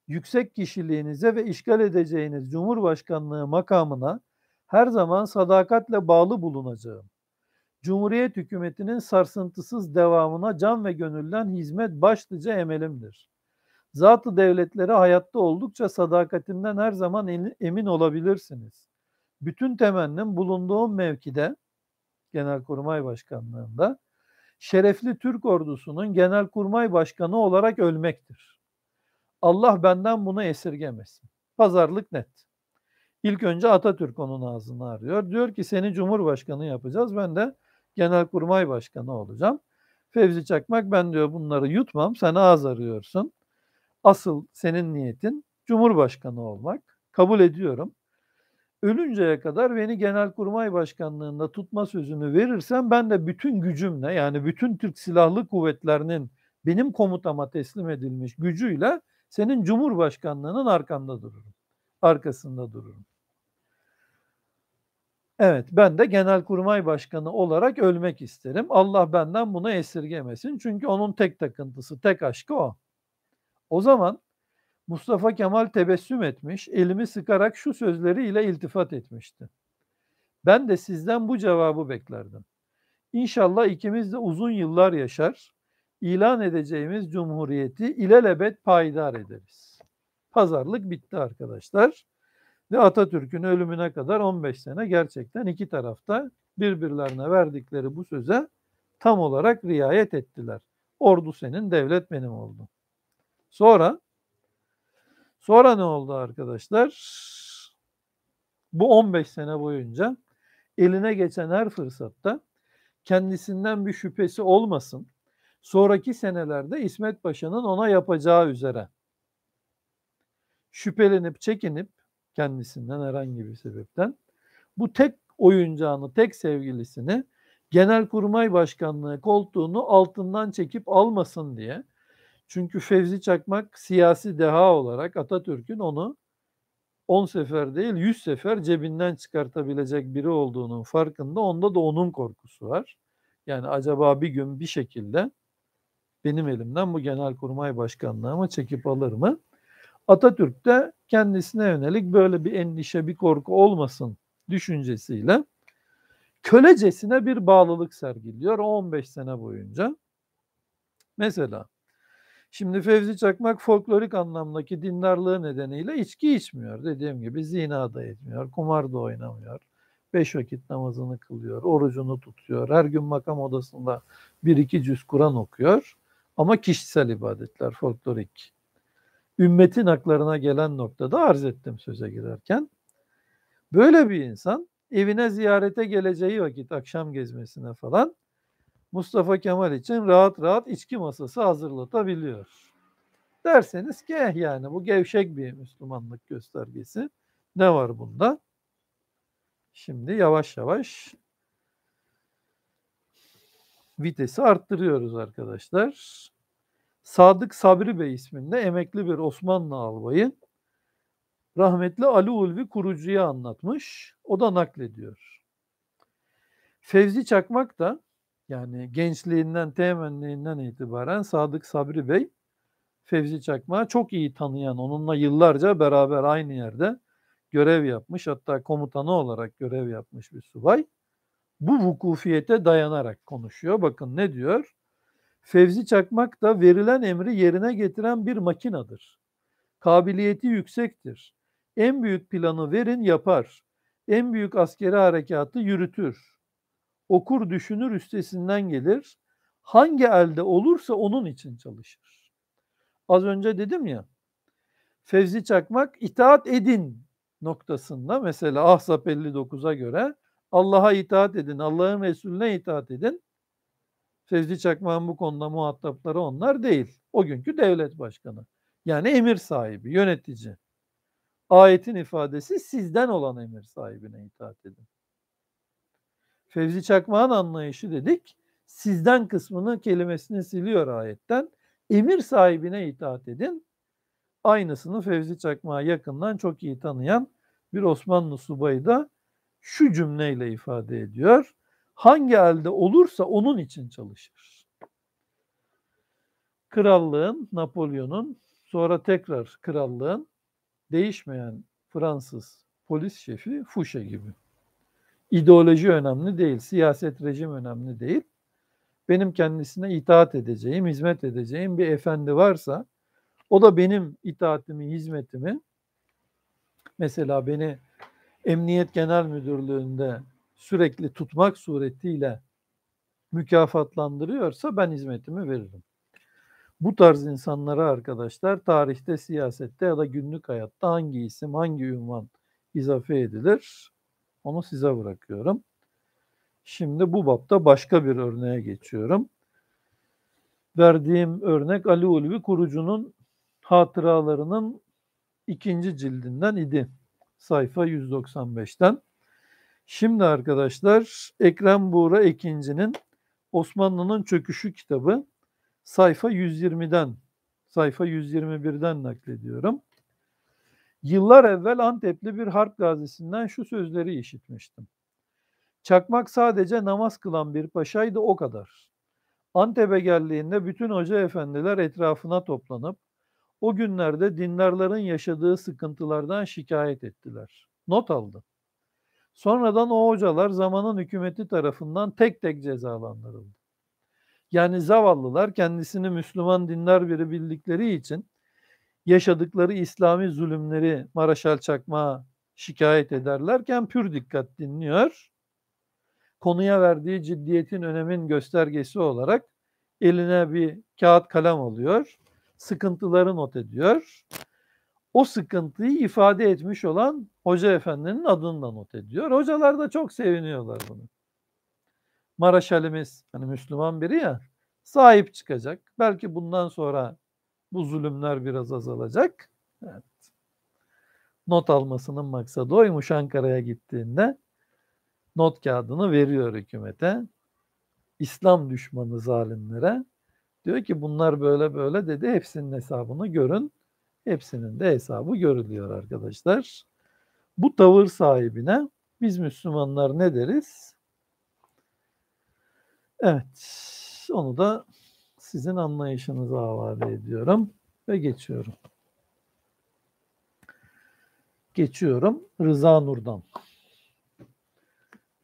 Yüksek kişiliğinize ve işgal edeceğiniz Cumhurbaşkanlığı makamına her zaman sadakatle bağlı bulunacağım. Cumhuriyet hükümetinin sarsıntısız devamına can ve gönülden hizmet başlıca emelimdir. Zatı devletleri hayatta oldukça sadakatimden her zaman emin olabilirsiniz. Bütün temennim bulunduğum mevkide Genelkurmay Başkanlığı'nda şerefli Türk ordusunun genelkurmay başkanı olarak ölmektir. Allah benden bunu esirgemesin. Pazarlık net. İlk önce Atatürk onun ağzını arıyor. Diyor ki seni cumhurbaşkanı yapacağız. Ben de genelkurmay başkanı olacağım. Fevzi Çakmak ben diyor bunları yutmam. Sen ağız arıyorsun. Asıl senin niyetin cumhurbaşkanı olmak. Kabul ediyorum ölünceye kadar beni Genelkurmay Başkanlığında tutma sözünü verirsen ben de bütün gücümle yani bütün Türk Silahlı Kuvvetlerinin benim komutama teslim edilmiş gücüyle senin Cumhurbaşkanlığının arkanda dururum. Arkasında dururum. Evet ben de Genelkurmay Başkanı olarak ölmek isterim. Allah benden bunu esirgemesin. Çünkü onun tek takıntısı, tek aşkı o. O zaman Mustafa Kemal tebessüm etmiş, elimi sıkarak şu sözleriyle iltifat etmişti. Ben de sizden bu cevabı beklerdim. İnşallah ikimiz de uzun yıllar yaşar, ilan edeceğimiz cumhuriyeti ilelebet payidar ederiz. Pazarlık bitti arkadaşlar. Ve Atatürk'ün ölümüne kadar 15 sene gerçekten iki tarafta birbirlerine verdikleri bu söze tam olarak riayet ettiler. Ordu senin, devlet benim oldu. Sonra Sonra ne oldu arkadaşlar? Bu 15 sene boyunca eline geçen her fırsatta kendisinden bir şüphesi olmasın. Sonraki senelerde İsmet Paşa'nın ona yapacağı üzere şüphelenip çekinip kendisinden herhangi bir sebepten bu tek oyuncağını, tek sevgilisini Genelkurmay Başkanlığı koltuğunu altından çekip almasın diye çünkü Fevzi Çakmak siyasi deha olarak Atatürk'ün onu 10 sefer değil 100 sefer cebinden çıkartabilecek biri olduğunun farkında onda da onun korkusu var. Yani acaba bir gün bir şekilde benim elimden bu genelkurmay başkanlığımı çekip alır mı? Atatürk de kendisine yönelik böyle bir endişe, bir korku olmasın düşüncesiyle kölecesine bir bağlılık sergiliyor 15 sene boyunca. Mesela Şimdi Fevzi Çakmak folklorik anlamdaki dindarlığı nedeniyle içki içmiyor. Dediğim gibi zina da etmiyor, kumar da oynamıyor. Beş vakit namazını kılıyor, orucunu tutuyor. Her gün makam odasında bir iki cüz Kur'an okuyor. Ama kişisel ibadetler folklorik. Ümmetin haklarına gelen noktada arz ettim söze girerken. Böyle bir insan evine ziyarete geleceği vakit akşam gezmesine falan Mustafa Kemal için rahat rahat içki masası hazırlatabiliyor. Derseniz geh yani bu gevşek bir Müslümanlık göstergesi. Ne var bunda? Şimdi yavaş yavaş vitesi arttırıyoruz arkadaşlar. Sadık Sabri Bey isminde emekli bir Osmanlı albayı rahmetli Ali Ulvi kurucuya anlatmış. O da naklediyor. Fevzi Çakmak da yani gençliğinden, temenniğinden itibaren Sadık Sabri Bey Fevzi Çakmağı çok iyi tanıyan, onunla yıllarca beraber aynı yerde görev yapmış, hatta komutanı olarak görev yapmış bir subay. Bu vukufiyete dayanarak konuşuyor. Bakın ne diyor? Fevzi Çakmak da verilen emri yerine getiren bir makinadır. Kabiliyeti yüksektir. En büyük planı verin yapar. En büyük askeri harekatı yürütür okur düşünür üstesinden gelir. Hangi elde olursa onun için çalışır. Az önce dedim ya Fevzi Çakmak itaat edin noktasında mesela Ahzab 59'a göre Allah'a itaat edin, Allah'ın Resulüne itaat edin. Fevzi Çakmak'ın bu konuda muhatapları onlar değil. O günkü devlet başkanı. Yani emir sahibi, yönetici. Ayetin ifadesi sizden olan emir sahibine itaat edin. Fevzi Çakmağ'ın anlayışı dedik. Sizden kısmını kelimesini siliyor ayetten. Emir sahibine itaat edin. Aynısını Fevzi Çakmağ'ı yakından çok iyi tanıyan bir Osmanlı subayı da şu cümleyle ifade ediyor. Hangi elde olursa onun için çalışır. Krallığın, Napolyon'un, sonra tekrar krallığın değişmeyen Fransız polis şefi Fuşe gibi ideoloji önemli değil, siyaset rejim önemli değil. Benim kendisine itaat edeceğim, hizmet edeceğim bir efendi varsa o da benim itaatimi, hizmetimi mesela beni Emniyet Genel Müdürlüğü'nde sürekli tutmak suretiyle mükafatlandırıyorsa ben hizmetimi veririm. Bu tarz insanlara arkadaşlar tarihte, siyasette ya da günlük hayatta hangi isim, hangi ünvan izafe edilir? Onu size bırakıyorum. Şimdi bu bapta başka bir örneğe geçiyorum. Verdiğim örnek Ali Ulvi Kurucu'nun hatıralarının ikinci cildinden idi. Sayfa 195'ten. Şimdi arkadaşlar Ekrem Buğra Ekinci'nin Osmanlı'nın Çöküşü kitabı sayfa 120'den, sayfa 121'den naklediyorum. Yıllar evvel Antep'li bir harp gazisinden şu sözleri işitmiştim. Çakmak sadece namaz kılan bir paşaydı o kadar. Antep'e geldiğinde bütün hoca efendiler etrafına toplanıp o günlerde dinlerlerin yaşadığı sıkıntılardan şikayet ettiler. Not aldım. Sonradan o hocalar zamanın hükümeti tarafından tek tek cezalandırıldı. Yani zavallılar kendisini Müslüman dinler biri bildikleri için yaşadıkları İslami zulümleri Maraşal Çakma şikayet ederlerken pür dikkat dinliyor. Konuya verdiği ciddiyetin önemin göstergesi olarak eline bir kağıt kalem alıyor. Sıkıntıları not ediyor. O sıkıntıyı ifade etmiş olan hoca efendinin adını da not ediyor. Hocalar da çok seviniyorlar bunu. Maraşalimiz hani Müslüman biri ya sahip çıkacak. Belki bundan sonra bu zulümler biraz azalacak. Evet. Not almasının maksadı oymuş Ankara'ya gittiğinde not kağıdını veriyor hükümete. İslam düşmanı zalimlere diyor ki bunlar böyle böyle dedi hepsinin hesabını görün. Hepsinin de hesabı görülüyor arkadaşlar. Bu tavır sahibine biz Müslümanlar ne deriz? Evet onu da sizin anlayışınıza havale ediyorum ve geçiyorum. Geçiyorum Rıza Nur'dan.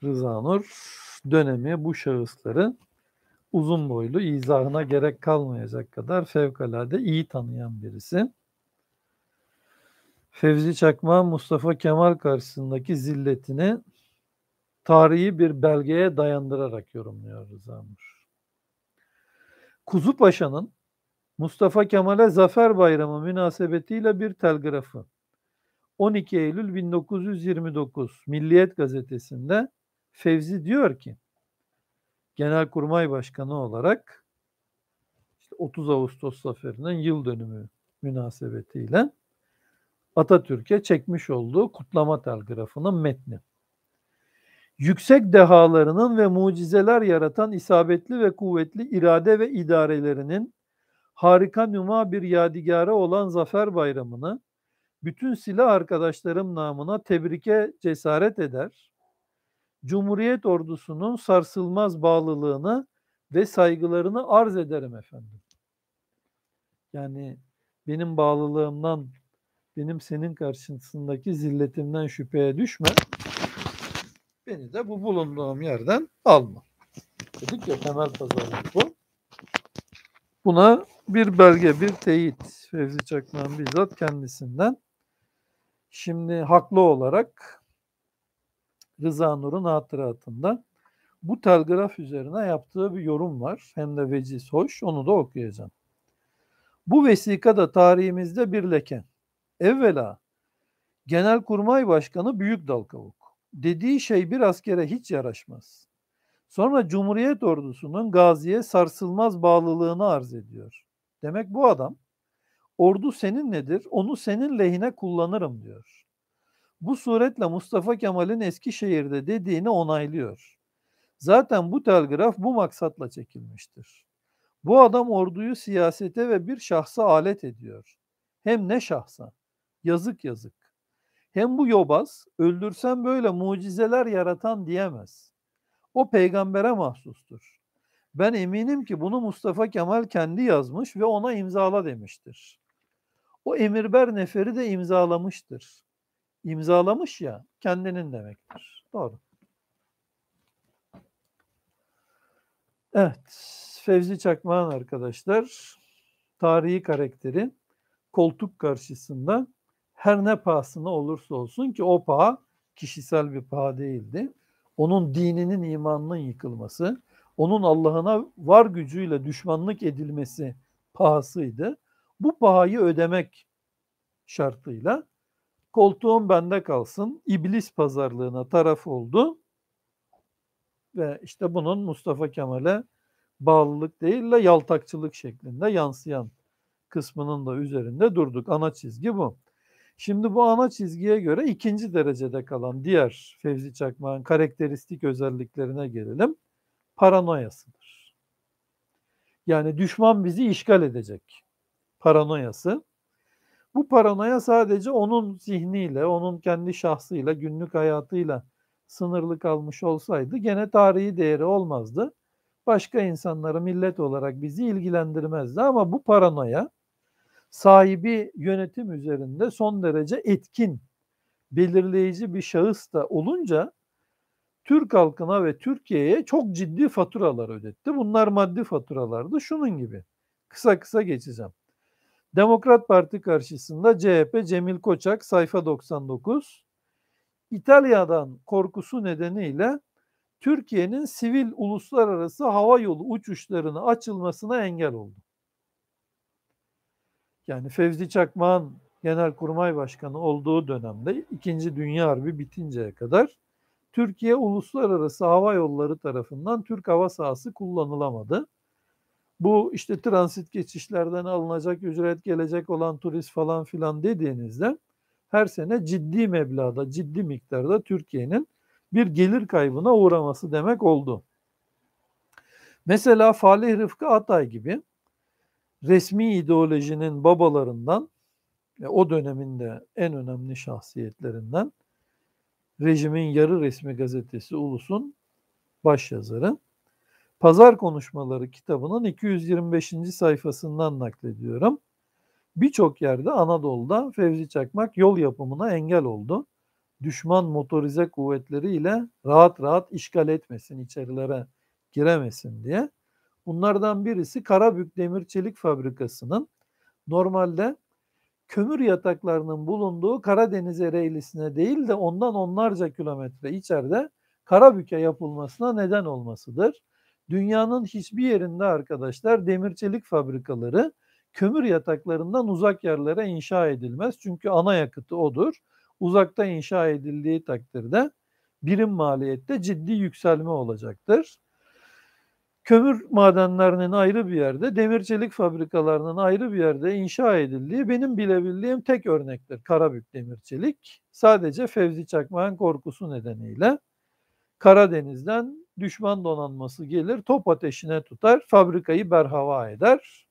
Rıza Nur dönemi bu şahısları uzun boylu izahına gerek kalmayacak kadar fevkalade iyi tanıyan birisi. Fevzi Çakma Mustafa Kemal karşısındaki zilletini tarihi bir belgeye dayandırarak yorumluyor Rıza Nur. Kuzupaşa'nın Mustafa Kemal'e Zafer Bayramı münasebetiyle bir telgrafı. 12 Eylül 1929 Milliyet gazetesinde Fevzi diyor ki Genelkurmay Başkanı olarak işte 30 Ağustos zaferinin yıl dönümü münasebetiyle Atatürk'e çekmiş olduğu kutlama telgrafının metni yüksek dehalarının ve mucizeler yaratan isabetli ve kuvvetli irade ve idarelerinin harika nüma bir yadigara olan Zafer Bayramı'nı bütün silah arkadaşlarım namına tebrike cesaret eder. Cumhuriyet ordusunun sarsılmaz bağlılığını ve saygılarını arz ederim efendim. Yani benim bağlılığımdan, benim senin karşısındaki zilletimden şüpheye düşme. Beni de bu bulunduğum yerden alma. Dedik ya temel pazarlık bu. Buna bir belge, bir teyit Fevzi Çakmak'ın bizzat kendisinden. Şimdi haklı olarak Rıza Nur'un hatıratında bu telgraf üzerine yaptığı bir yorum var. Hem de veciz hoş. Onu da okuyacağım. Bu vesika da tarihimizde bir leke. Evvela Genelkurmay Başkanı Büyük Dalkavuk dediği şey bir askere hiç yaraşmaz. Sonra Cumhuriyet ordusunun gaziye sarsılmaz bağlılığını arz ediyor. Demek bu adam ordu senin nedir onu senin lehine kullanırım diyor. Bu suretle Mustafa Kemal'in Eskişehir'de dediğini onaylıyor. Zaten bu telgraf bu maksatla çekilmiştir. Bu adam orduyu siyasete ve bir şahsa alet ediyor. Hem ne şahsa. Yazık yazık. Hem bu yobaz öldürsen böyle mucizeler yaratan diyemez. O peygambere mahsustur. Ben eminim ki bunu Mustafa Kemal kendi yazmış ve ona imzala demiştir. O emirber neferi de imzalamıştır. İmzalamış ya kendinin demektir. Doğru. Evet. Fevzi Çakmağan arkadaşlar tarihi karakteri koltuk karşısında her ne pahasına olursa olsun ki o paha kişisel bir paha değildi. Onun dininin, imanının yıkılması, onun Allah'ına var gücüyle düşmanlık edilmesi pahasıydı. Bu pahayı ödemek şartıyla koltuğum bende kalsın, iblis pazarlığına taraf oldu ve işte bunun Mustafa Kemal'e bağlılık değil de yaltakçılık şeklinde yansıyan kısmının da üzerinde durduk. Ana çizgi bu. Şimdi bu ana çizgiye göre ikinci derecede kalan diğer Fevzi Çakmak'ın karakteristik özelliklerine gelelim. Paranoyasıdır. Yani düşman bizi işgal edecek paranoyası. Bu paranoya sadece onun zihniyle, onun kendi şahsıyla, günlük hayatıyla sınırlı kalmış olsaydı gene tarihi değeri olmazdı. Başka insanları millet olarak bizi ilgilendirmezdi ama bu paranoya sahibi yönetim üzerinde son derece etkin, belirleyici bir şahıs da olunca Türk halkına ve Türkiye'ye çok ciddi faturalar ödetti. Bunlar maddi faturalardı. Şunun gibi. Kısa kısa geçeceğim. Demokrat Parti karşısında CHP Cemil Koçak sayfa 99 İtalya'dan korkusu nedeniyle Türkiye'nin sivil uluslararası hava yolu uçuşlarını açılmasına engel oldu yani Fevzi Çakmak'ın Genelkurmay Başkanı olduğu dönemde İkinci Dünya Harbi bitinceye kadar Türkiye uluslararası hava yolları tarafından Türk hava sahası kullanılamadı. Bu işte transit geçişlerden alınacak ücret gelecek olan turist falan filan dediğinizde her sene ciddi meblağda, ciddi miktarda Türkiye'nin bir gelir kaybına uğraması demek oldu. Mesela Falih Rıfkı Atay gibi resmi ideolojinin babalarından ve o döneminde en önemli şahsiyetlerinden rejimin yarı resmi gazetesi Ulus'un başyazarı. Pazar Konuşmaları kitabının 225. sayfasından naklediyorum. Birçok yerde Anadolu'da Fevzi Çakmak yol yapımına engel oldu. Düşman motorize kuvvetleriyle rahat rahat işgal etmesin, içerilere giremesin diye. Bunlardan birisi Karabük Demir Çelik Fabrikası'nın normalde kömür yataklarının bulunduğu Karadeniz Ereğlisi'ne değil de ondan onlarca kilometre içeride Karabük'e yapılmasına neden olmasıdır. Dünyanın hiçbir yerinde arkadaşlar demir çelik fabrikaları kömür yataklarından uzak yerlere inşa edilmez. Çünkü ana yakıtı odur. Uzakta inşa edildiği takdirde birim maliyette ciddi yükselme olacaktır kömür madenlerinin ayrı bir yerde, demircilik fabrikalarının ayrı bir yerde inşa edildiği benim bilebildiğim tek örnektir Karabük demircilik. Sadece Fevzi Çakmak'ın korkusu nedeniyle Karadeniz'den düşman donanması gelir, top ateşine tutar, fabrikayı berhava eder.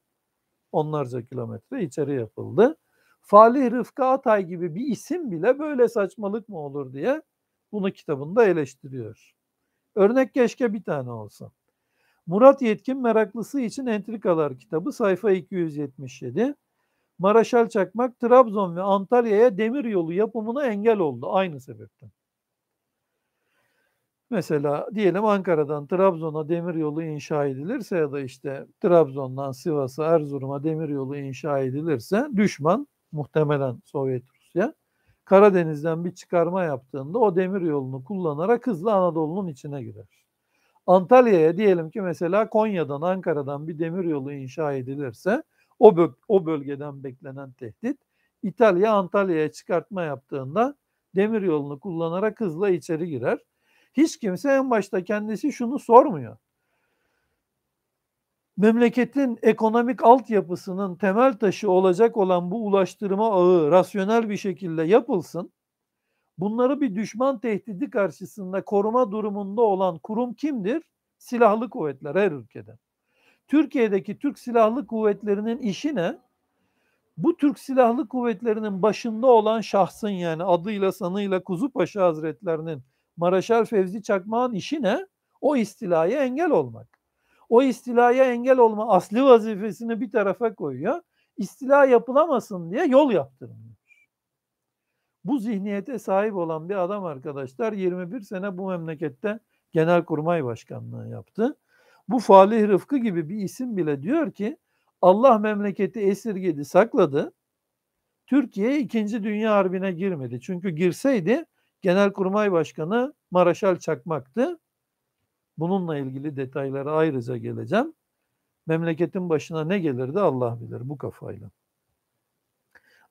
Onlarca kilometre içeri yapıldı. Falih Rıfkı Atay gibi bir isim bile böyle saçmalık mı olur diye bunu kitabında eleştiriyor. Örnek keşke bir tane olsa. Murat Yetkin meraklısı için Entrikalar kitabı sayfa 277. Maraşal Çakmak Trabzon ve Antalya'ya demir yolu yapımına engel oldu aynı sebepten. Mesela diyelim Ankara'dan Trabzon'a demir yolu inşa edilirse ya da işte Trabzon'dan Sivas'a Erzurum'a demir yolu inşa edilirse düşman muhtemelen Sovyet Rusya Karadeniz'den bir çıkarma yaptığında o demir yolunu kullanarak hızlı Anadolu'nun içine girer. Antalya'ya diyelim ki mesela Konya'dan, Ankara'dan bir demiryolu inşa edilirse o, böl- o bölgeden beklenen tehdit İtalya Antalya'ya çıkartma yaptığında demiryolunu kullanarak hızla içeri girer. Hiç kimse en başta kendisi şunu sormuyor. Memleketin ekonomik altyapısının temel taşı olacak olan bu ulaştırma ağı rasyonel bir şekilde yapılsın. Bunları bir düşman tehdidi karşısında koruma durumunda olan kurum kimdir? Silahlı kuvvetler her ülkede. Türkiye'deki Türk Silahlı Kuvvetleri'nin işi ne? Bu Türk Silahlı Kuvvetleri'nin başında olan şahsın yani adıyla sanıyla Kuzu Paşa Hazretlerinin Maraşal Fevzi Çakmağ'ın işi ne? O istilaya engel olmak. O istilaya engel olma asli vazifesini bir tarafa koyuyor. İstila yapılamasın diye yol yaptırılıyor. Bu zihniyete sahip olan bir adam arkadaşlar 21 sene bu memlekette genelkurmay başkanlığı yaptı. Bu Falih Rıfkı gibi bir isim bile diyor ki Allah memleketi esirgedi, sakladı. Türkiye 2. Dünya Harbi'ne girmedi. Çünkü girseydi Genelkurmay Başkanı Maraşal Çakmak'tı. Bununla ilgili detaylara ayrıca geleceğim. Memleketin başına ne gelirdi Allah bilir bu kafayla.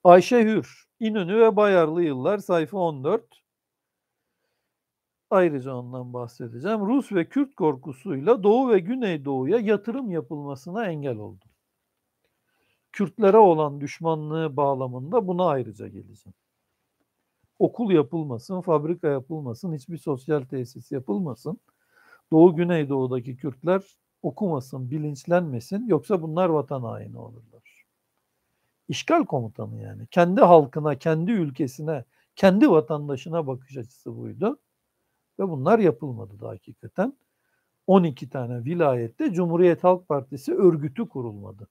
Ayşe Hür, İnönü ve Bayarlı Yıllar sayfa 14. Ayrıca ondan bahsedeceğim. Rus ve Kürt korkusuyla Doğu ve Güneydoğu'ya yatırım yapılmasına engel oldu. Kürtlere olan düşmanlığı bağlamında buna ayrıca geleceğim. Okul yapılmasın, fabrika yapılmasın, hiçbir sosyal tesis yapılmasın. Doğu Güneydoğu'daki Kürtler okumasın, bilinçlenmesin yoksa bunlar vatan haini olur işgal komutanı yani. Kendi halkına, kendi ülkesine, kendi vatandaşına bakış açısı buydu. Ve bunlar yapılmadı da hakikaten. 12 tane vilayette Cumhuriyet Halk Partisi örgütü kurulmadı.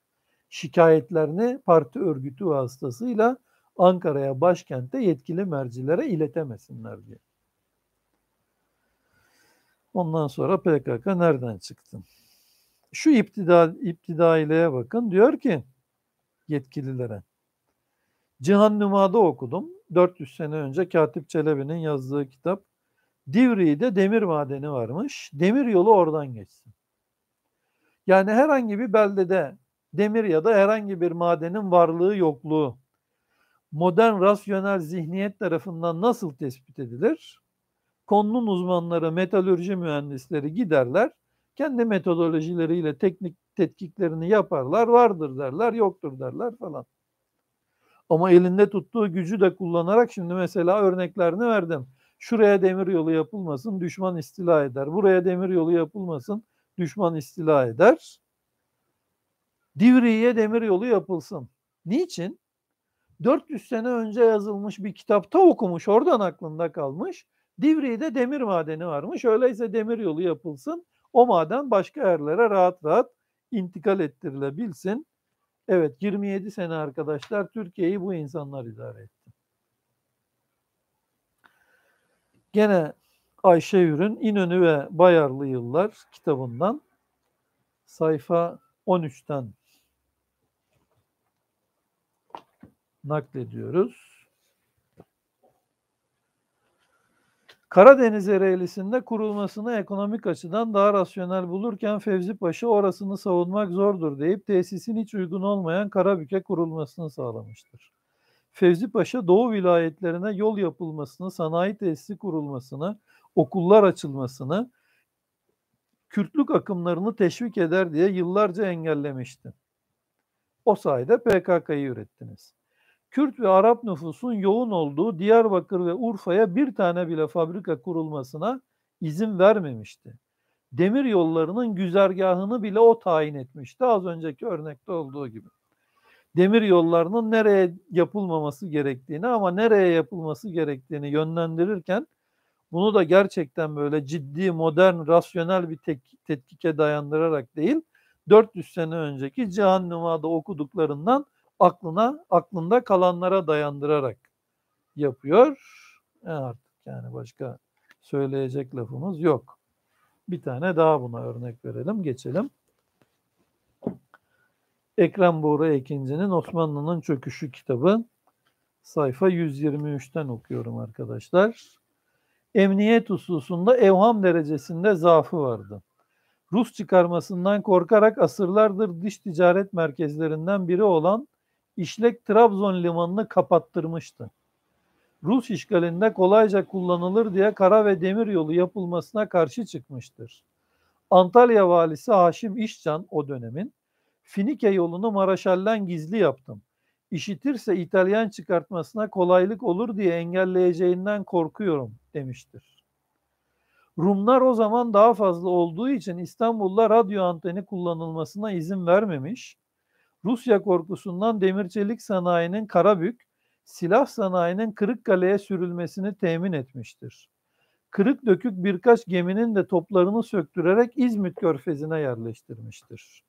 Şikayetlerini parti örgütü vasıtasıyla Ankara'ya başkente yetkili mercilere iletemesinler diye. Ondan sonra PKK nereden çıktı? Şu iptida, iptidaileye bakın diyor ki yetkililere. Cihan Nüma'da okudum. 400 sene önce Katip Çelebi'nin yazdığı kitap. Divri'de demir madeni varmış. Demir yolu oradan geçsin. Yani herhangi bir beldede demir ya da herhangi bir madenin varlığı yokluğu modern rasyonel zihniyet tarafından nasıl tespit edilir? Konunun uzmanları, metalürji mühendisleri giderler. Kendi metodolojileriyle, teknik tetkiklerini yaparlar. Vardır derler, yoktur derler falan. Ama elinde tuttuğu gücü de kullanarak şimdi mesela örneklerini verdim. Şuraya demir yolu yapılmasın, düşman istila eder. Buraya demir yolu yapılmasın, düşman istila eder. Divriye demir yolu yapılsın. Niçin? 400 sene önce yazılmış bir kitapta okumuş, oradan aklında kalmış. Divriye'de demir madeni varmış. Öyleyse demir yolu yapılsın. O maden başka yerlere rahat rahat intikal ettirilebilsin. Evet 27 sene arkadaşlar Türkiye'yi bu insanlar idare etti. Gene Ayşe Yürün İnönü ve Bayarlı Yıllar kitabından sayfa 13'ten naklediyoruz. Karadeniz Ereğlisi'nde kurulmasını ekonomik açıdan daha rasyonel bulurken Fevzi Paşa orasını savunmak zordur deyip tesisin hiç uygun olmayan Karabük'e kurulmasını sağlamıştır. Fevzi Paşa Doğu vilayetlerine yol yapılmasını, sanayi tesisi kurulmasını, okullar açılmasını, Kürtlük akımlarını teşvik eder diye yıllarca engellemişti. O sayede PKK'yı ürettiniz. Kürt ve Arap nüfusun yoğun olduğu Diyarbakır ve Urfa'ya bir tane bile fabrika kurulmasına izin vermemişti. Demir yollarının güzergahını bile o tayin etmişti az önceki örnekte olduğu gibi. Demir yollarının nereye yapılmaması gerektiğini ama nereye yapılması gerektiğini yönlendirirken bunu da gerçekten böyle ciddi, modern, rasyonel bir tek, tetkike dayandırarak değil, 400 sene önceki Cihan Numa'da okuduklarından aklına, aklında kalanlara dayandırarak yapıyor. E artık yani başka söyleyecek lafımız yok. Bir tane daha buna örnek verelim, geçelim. Ekrem Buğra Ekinci'nin Osmanlı'nın Çöküşü kitabı sayfa 123'ten okuyorum arkadaşlar. Emniyet hususunda evham derecesinde zaafı vardı. Rus çıkarmasından korkarak asırlardır dış ticaret merkezlerinden biri olan İşlek Trabzon limanını kapattırmıştı. Rus işgalinde kolayca kullanılır diye kara ve demir yolu yapılmasına karşı çıkmıştır. Antalya valisi Haşim İşcan o dönemin Finike yolunu Maraşal'den gizli yaptım. İşitirse İtalyan çıkartmasına kolaylık olur diye engelleyeceğinden korkuyorum demiştir. Rumlar o zaman daha fazla olduğu için İstanbul'da radyo anteni kullanılmasına izin vermemiş, Rusya korkusundan demirçelik sanayinin Karabük, silah sanayinin Kırıkkale'ye sürülmesini temin etmiştir. Kırık dökük birkaç geminin de toplarını söktürerek İzmit körfezine yerleştirmiştir.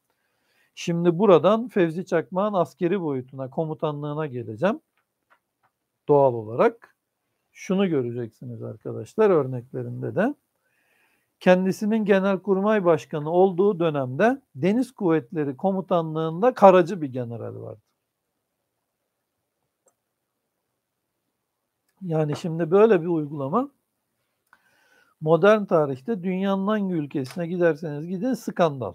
Şimdi buradan Fevzi Çakmağ'ın askeri boyutuna, komutanlığına geleceğim. Doğal olarak şunu göreceksiniz arkadaşlar örneklerinde de kendisinin genelkurmay başkanı olduğu dönemde Deniz Kuvvetleri Komutanlığı'nda karacı bir general vardı. Yani şimdi böyle bir uygulama modern tarihte dünyanın hangi ülkesine giderseniz gidin skandal.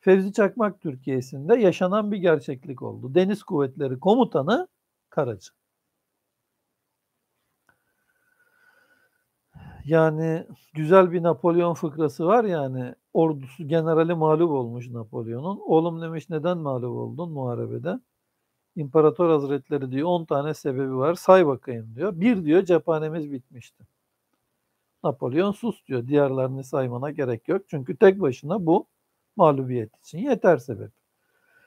Fevzi Çakmak Türkiye'sinde yaşanan bir gerçeklik oldu. Deniz Kuvvetleri Komutanı Karacı. Yani güzel bir Napolyon fıkrası var yani. Ordusu generali mağlup olmuş Napolyon'un. Oğlum demiş neden mağlup oldun muharebede? İmparator Hazretleri diyor 10 tane sebebi var say bakayım diyor. Bir diyor cephanemiz bitmişti. Napolyon sus diyor. Diğerlerini saymana gerek yok. Çünkü tek başına bu mağlubiyet için yeter sebep.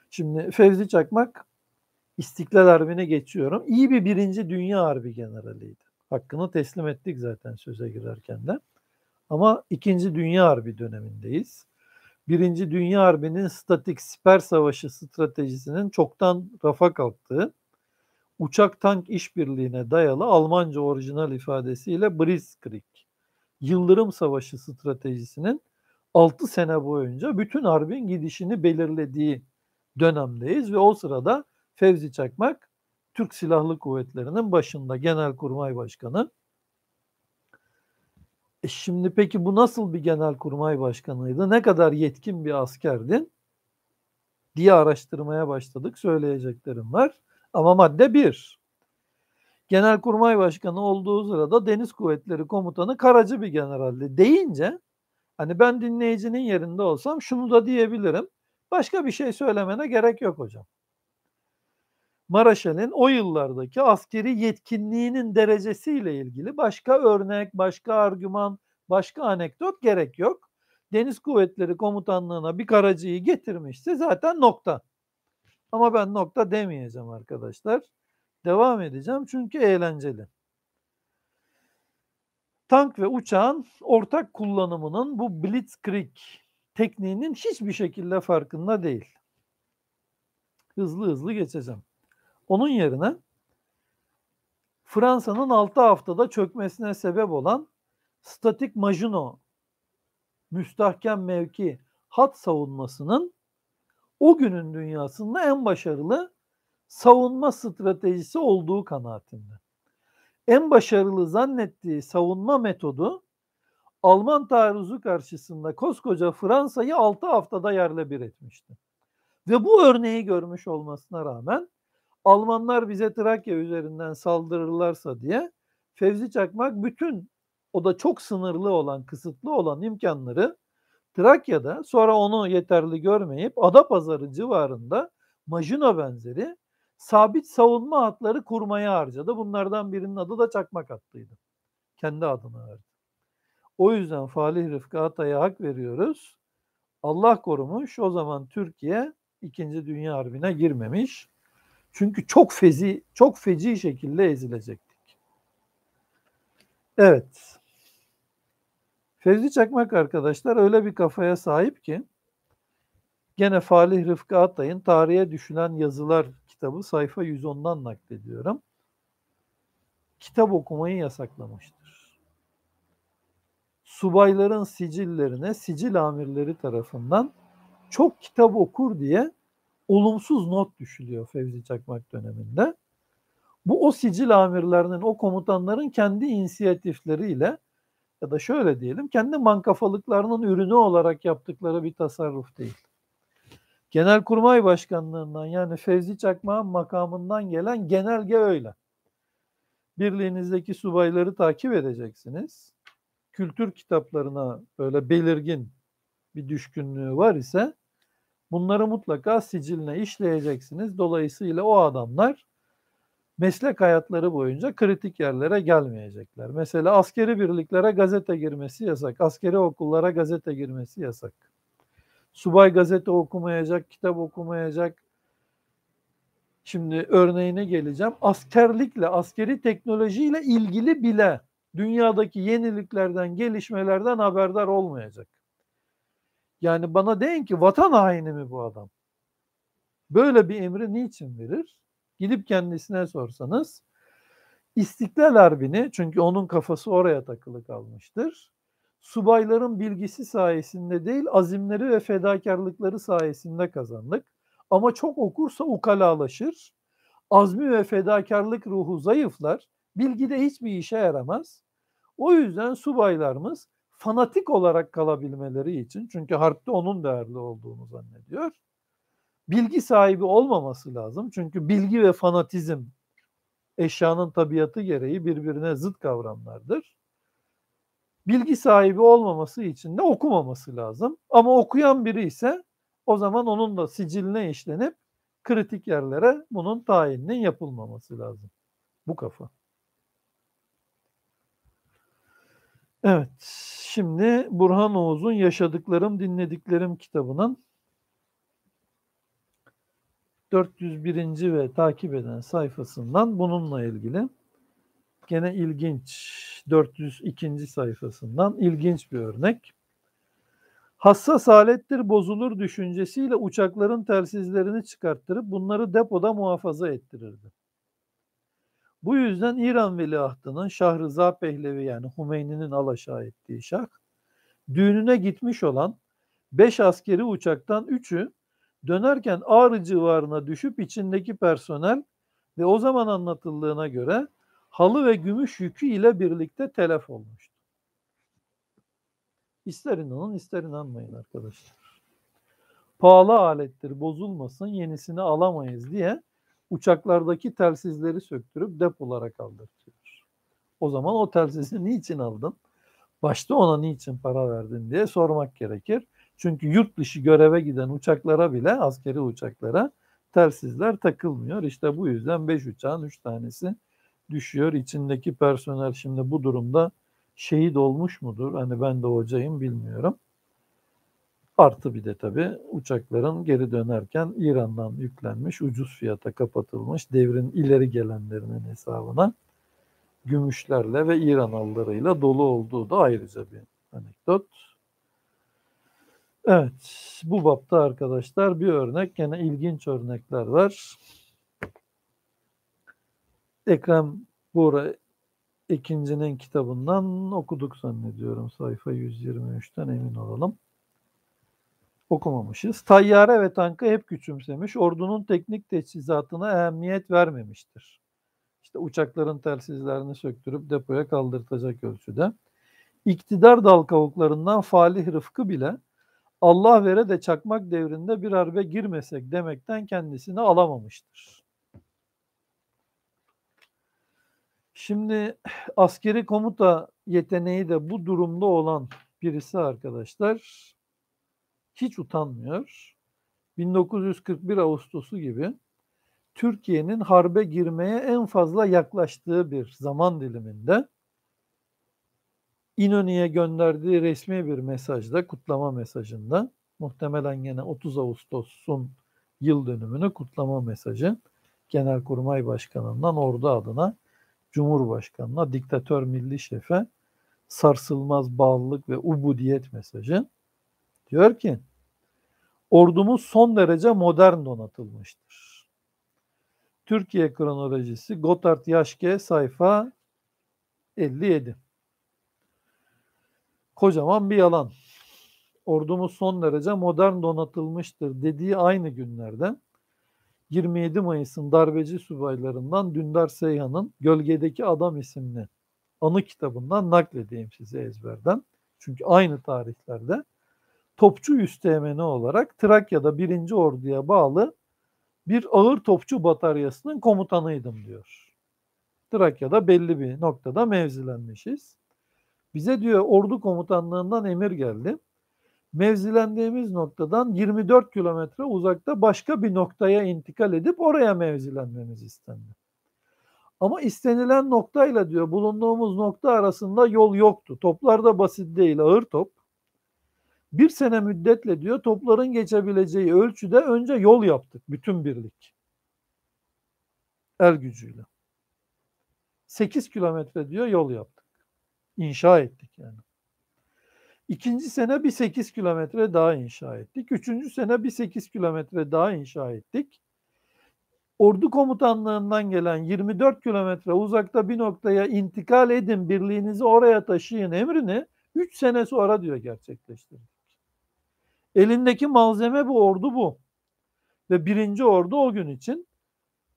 Şimdi Fevzi Çakmak İstiklal Harbi'ne geçiyorum. İyi bir birinci dünya harbi generaliydi hakkını teslim ettik zaten söze girerken de. Ama ikinci Dünya Harbi dönemindeyiz. Birinci Dünya Harbi'nin statik siper savaşı stratejisinin çoktan rafa kalktığı, uçak tank işbirliğine dayalı Almanca orijinal ifadesiyle Blitzkrieg, Yıldırım Savaşı stratejisinin 6 sene boyunca bütün harbin gidişini belirlediği dönemdeyiz ve o sırada Fevzi Çakmak Türk Silahlı Kuvvetleri'nin başında Genelkurmay Başkanı. E şimdi peki bu nasıl bir genelkurmay başkanıydı? Ne kadar yetkin bir askerdin? Diye araştırmaya başladık. Söyleyeceklerim var. Ama madde 1. Genelkurmay başkanı olduğu sırada Deniz Kuvvetleri Komutanı Karacı bir generaldi deyince hani ben dinleyicinin yerinde olsam şunu da diyebilirim. Başka bir şey söylemene gerek yok hocam. Maraşel'in o yıllardaki askeri yetkinliğinin derecesiyle ilgili başka örnek, başka argüman, başka anekdot gerek yok. Deniz Kuvvetleri Komutanlığı'na bir karacıyı getirmişti zaten nokta. Ama ben nokta demeyeceğim arkadaşlar. Devam edeceğim çünkü eğlenceli. Tank ve uçağın ortak kullanımının bu blitzkrieg tekniğinin hiçbir şekilde farkında değil. Hızlı hızlı geçeceğim. Onun yerine Fransa'nın 6 haftada çökmesine sebep olan statik Majino müstahkem mevki hat savunmasının o günün dünyasında en başarılı savunma stratejisi olduğu kanaatinde. En başarılı zannettiği savunma metodu Alman taarruzu karşısında koskoca Fransa'yı 6 haftada yerle bir etmişti. Ve bu örneği görmüş olmasına rağmen Almanlar bize Trakya üzerinden saldırırlarsa diye Fevzi Çakmak bütün o da çok sınırlı olan, kısıtlı olan imkanları Trakya'da sonra onu yeterli görmeyip Adapazarı civarında Majino benzeri sabit savunma hatları kurmaya harcadı. Bunlardan birinin adı da Çakmak hattıydı. Kendi adını verdi. O yüzden Falih Rıfkı Atay'a hak veriyoruz. Allah korumuş o zaman Türkiye 2. Dünya Harbi'ne girmemiş. Çünkü çok fezi, çok feci şekilde ezilecektik. Evet. Fevzi Çakmak arkadaşlar öyle bir kafaya sahip ki gene Falih Rıfkı Atay'ın Tarihe Düşünen Yazılar kitabı sayfa 110'dan naklediyorum. Kitap okumayı yasaklamıştır. Subayların sicillerine sicil amirleri tarafından çok kitap okur diye olumsuz not düşülüyor Fevzi Çakmak döneminde. Bu o sicil amirlerinin, o komutanların kendi inisiyatifleriyle ya da şöyle diyelim kendi mankafalıklarının ürünü olarak yaptıkları bir tasarruf değil. Genelkurmay Başkanlığından yani Fevzi Çakmak'ın makamından gelen genelge öyle. Birliğinizdeki subayları takip edeceksiniz. Kültür kitaplarına böyle belirgin bir düşkünlüğü var ise Bunları mutlaka siciline işleyeceksiniz. Dolayısıyla o adamlar meslek hayatları boyunca kritik yerlere gelmeyecekler. Mesela askeri birliklere gazete girmesi yasak. Askeri okullara gazete girmesi yasak. Subay gazete okumayacak, kitap okumayacak. Şimdi örneğine geleceğim. Askerlikle, askeri teknolojiyle ilgili bile dünyadaki yeniliklerden, gelişmelerden haberdar olmayacak. Yani bana deyin ki vatan haini mi bu adam? Böyle bir emri niçin verir? Gidip kendisine sorsanız İstiklal Harbi'ni çünkü onun kafası oraya takılı kalmıştır. Subayların bilgisi sayesinde değil azimleri ve fedakarlıkları sayesinde kazandık. Ama çok okursa ukalalaşır. Azmi ve fedakarlık ruhu zayıflar. Bilgide hiçbir işe yaramaz. O yüzden subaylarımız fanatik olarak kalabilmeleri için çünkü harpte onun değerli olduğunu zannediyor. Bilgi sahibi olmaması lazım. Çünkü bilgi ve fanatizm eşyanın tabiatı gereği birbirine zıt kavramlardır. Bilgi sahibi olmaması için de okumaması lazım. Ama okuyan biri ise o zaman onun da siciline işlenip kritik yerlere bunun tayininin yapılmaması lazım. Bu kafa. Evet, şimdi Burhan Oğuz'un Yaşadıklarım Dinlediklerim kitabının 401. ve takip eden sayfasından bununla ilgili gene ilginç 402. sayfasından ilginç bir örnek. Hassas alettir bozulur düşüncesiyle uçakların telsizlerini çıkarttırıp bunları depoda muhafaza ettirirdi. Bu yüzden İran veliahtının Şah Rıza Pehlevi yani Hümeyni'nin alaşağı ettiği şah düğününe gitmiş olan 5 askeri uçaktan 3'ü dönerken Ağrı civarına düşüp içindeki personel ve o zaman anlatıldığına göre halı ve gümüş yükü ile birlikte telef olmuştu. İster inanın ister inanmayın arkadaşlar. Pahalı alettir bozulmasın yenisini alamayız diye uçaklardaki telsizleri söktürüp depolara kaldırtıyor. O zaman o telsizi niçin aldın? Başta ona niçin para verdin diye sormak gerekir. Çünkü yurt dışı göreve giden uçaklara bile askeri uçaklara telsizler takılmıyor. İşte bu yüzden 5 uçağın 3 tanesi düşüyor. İçindeki personel şimdi bu durumda şehit olmuş mudur? Hani ben de hocayım bilmiyorum. Artı bir de tabii uçakların geri dönerken İran'dan yüklenmiş, ucuz fiyata kapatılmış devrin ileri gelenlerinin hesabına gümüşlerle ve İran İranalılarıyla dolu olduğu da ayrıca bir anekdot. Evet, bu bapta arkadaşlar bir örnek, gene ilginç örnekler var. Ekrem Buğra Ekincinin kitabından okuduk zannediyorum sayfa 123'ten emin olalım okumamışız. Tayyare ve tankı hep küçümsemiş, ordunun teknik teçhizatına ehemmiyet vermemiştir. İşte uçakların telsizlerini söktürüp depoya kaldırtacak ölçüde. İktidar dal kavuklarından Falih Rıfkı bile Allah vere de çakmak devrinde bir harbe girmesek demekten kendisini alamamıştır. Şimdi askeri komuta yeteneği de bu durumda olan birisi arkadaşlar hiç utanmıyor. 1941 Ağustos'u gibi Türkiye'nin harbe girmeye en fazla yaklaştığı bir zaman diliminde İnönü'ye gönderdiği resmi bir mesajda, kutlama mesajında muhtemelen yine 30 Ağustos'un yıl dönümünü kutlama mesajı Genelkurmay Başkanı'ndan ordu adına Cumhurbaşkanı'na, diktatör milli şefe sarsılmaz bağlılık ve ubudiyet mesajı. Diyor ki ordumuz son derece modern donatılmıştır. Türkiye kronolojisi Gotard Yaşke sayfa 57. Kocaman bir yalan. Ordumuz son derece modern donatılmıştır dediği aynı günlerde 27 Mayıs'ın darbeci subaylarından Dündar Seyhan'ın Gölgedeki Adam isimli anı kitabından naklediyim size ezberden. Çünkü aynı tarihlerde topçu üstemeni olarak Trakya'da 1. Ordu'ya bağlı bir ağır topçu bataryasının komutanıydım diyor. Trakya'da belli bir noktada mevzilenmişiz. Bize diyor ordu komutanlığından emir geldi. Mevzilendiğimiz noktadan 24 kilometre uzakta başka bir noktaya intikal edip oraya mevzilenmemiz istendi. Ama istenilen noktayla diyor bulunduğumuz nokta arasında yol yoktu. Toplar da basit değil ağır top bir sene müddetle diyor topların geçebileceği ölçüde önce yol yaptık bütün birlik. El gücüyle. 8 kilometre diyor yol yaptık. İnşa ettik yani. İkinci sene bir 8 kilometre daha inşa ettik. Üçüncü sene bir 8 kilometre daha inşa ettik. Ordu komutanlığından gelen 24 kilometre uzakta bir noktaya intikal edin birliğinizi oraya taşıyın emrini 3 sene sonra diyor gerçekleştirdik. Elindeki malzeme bu, ordu bu. Ve birinci ordu o gün için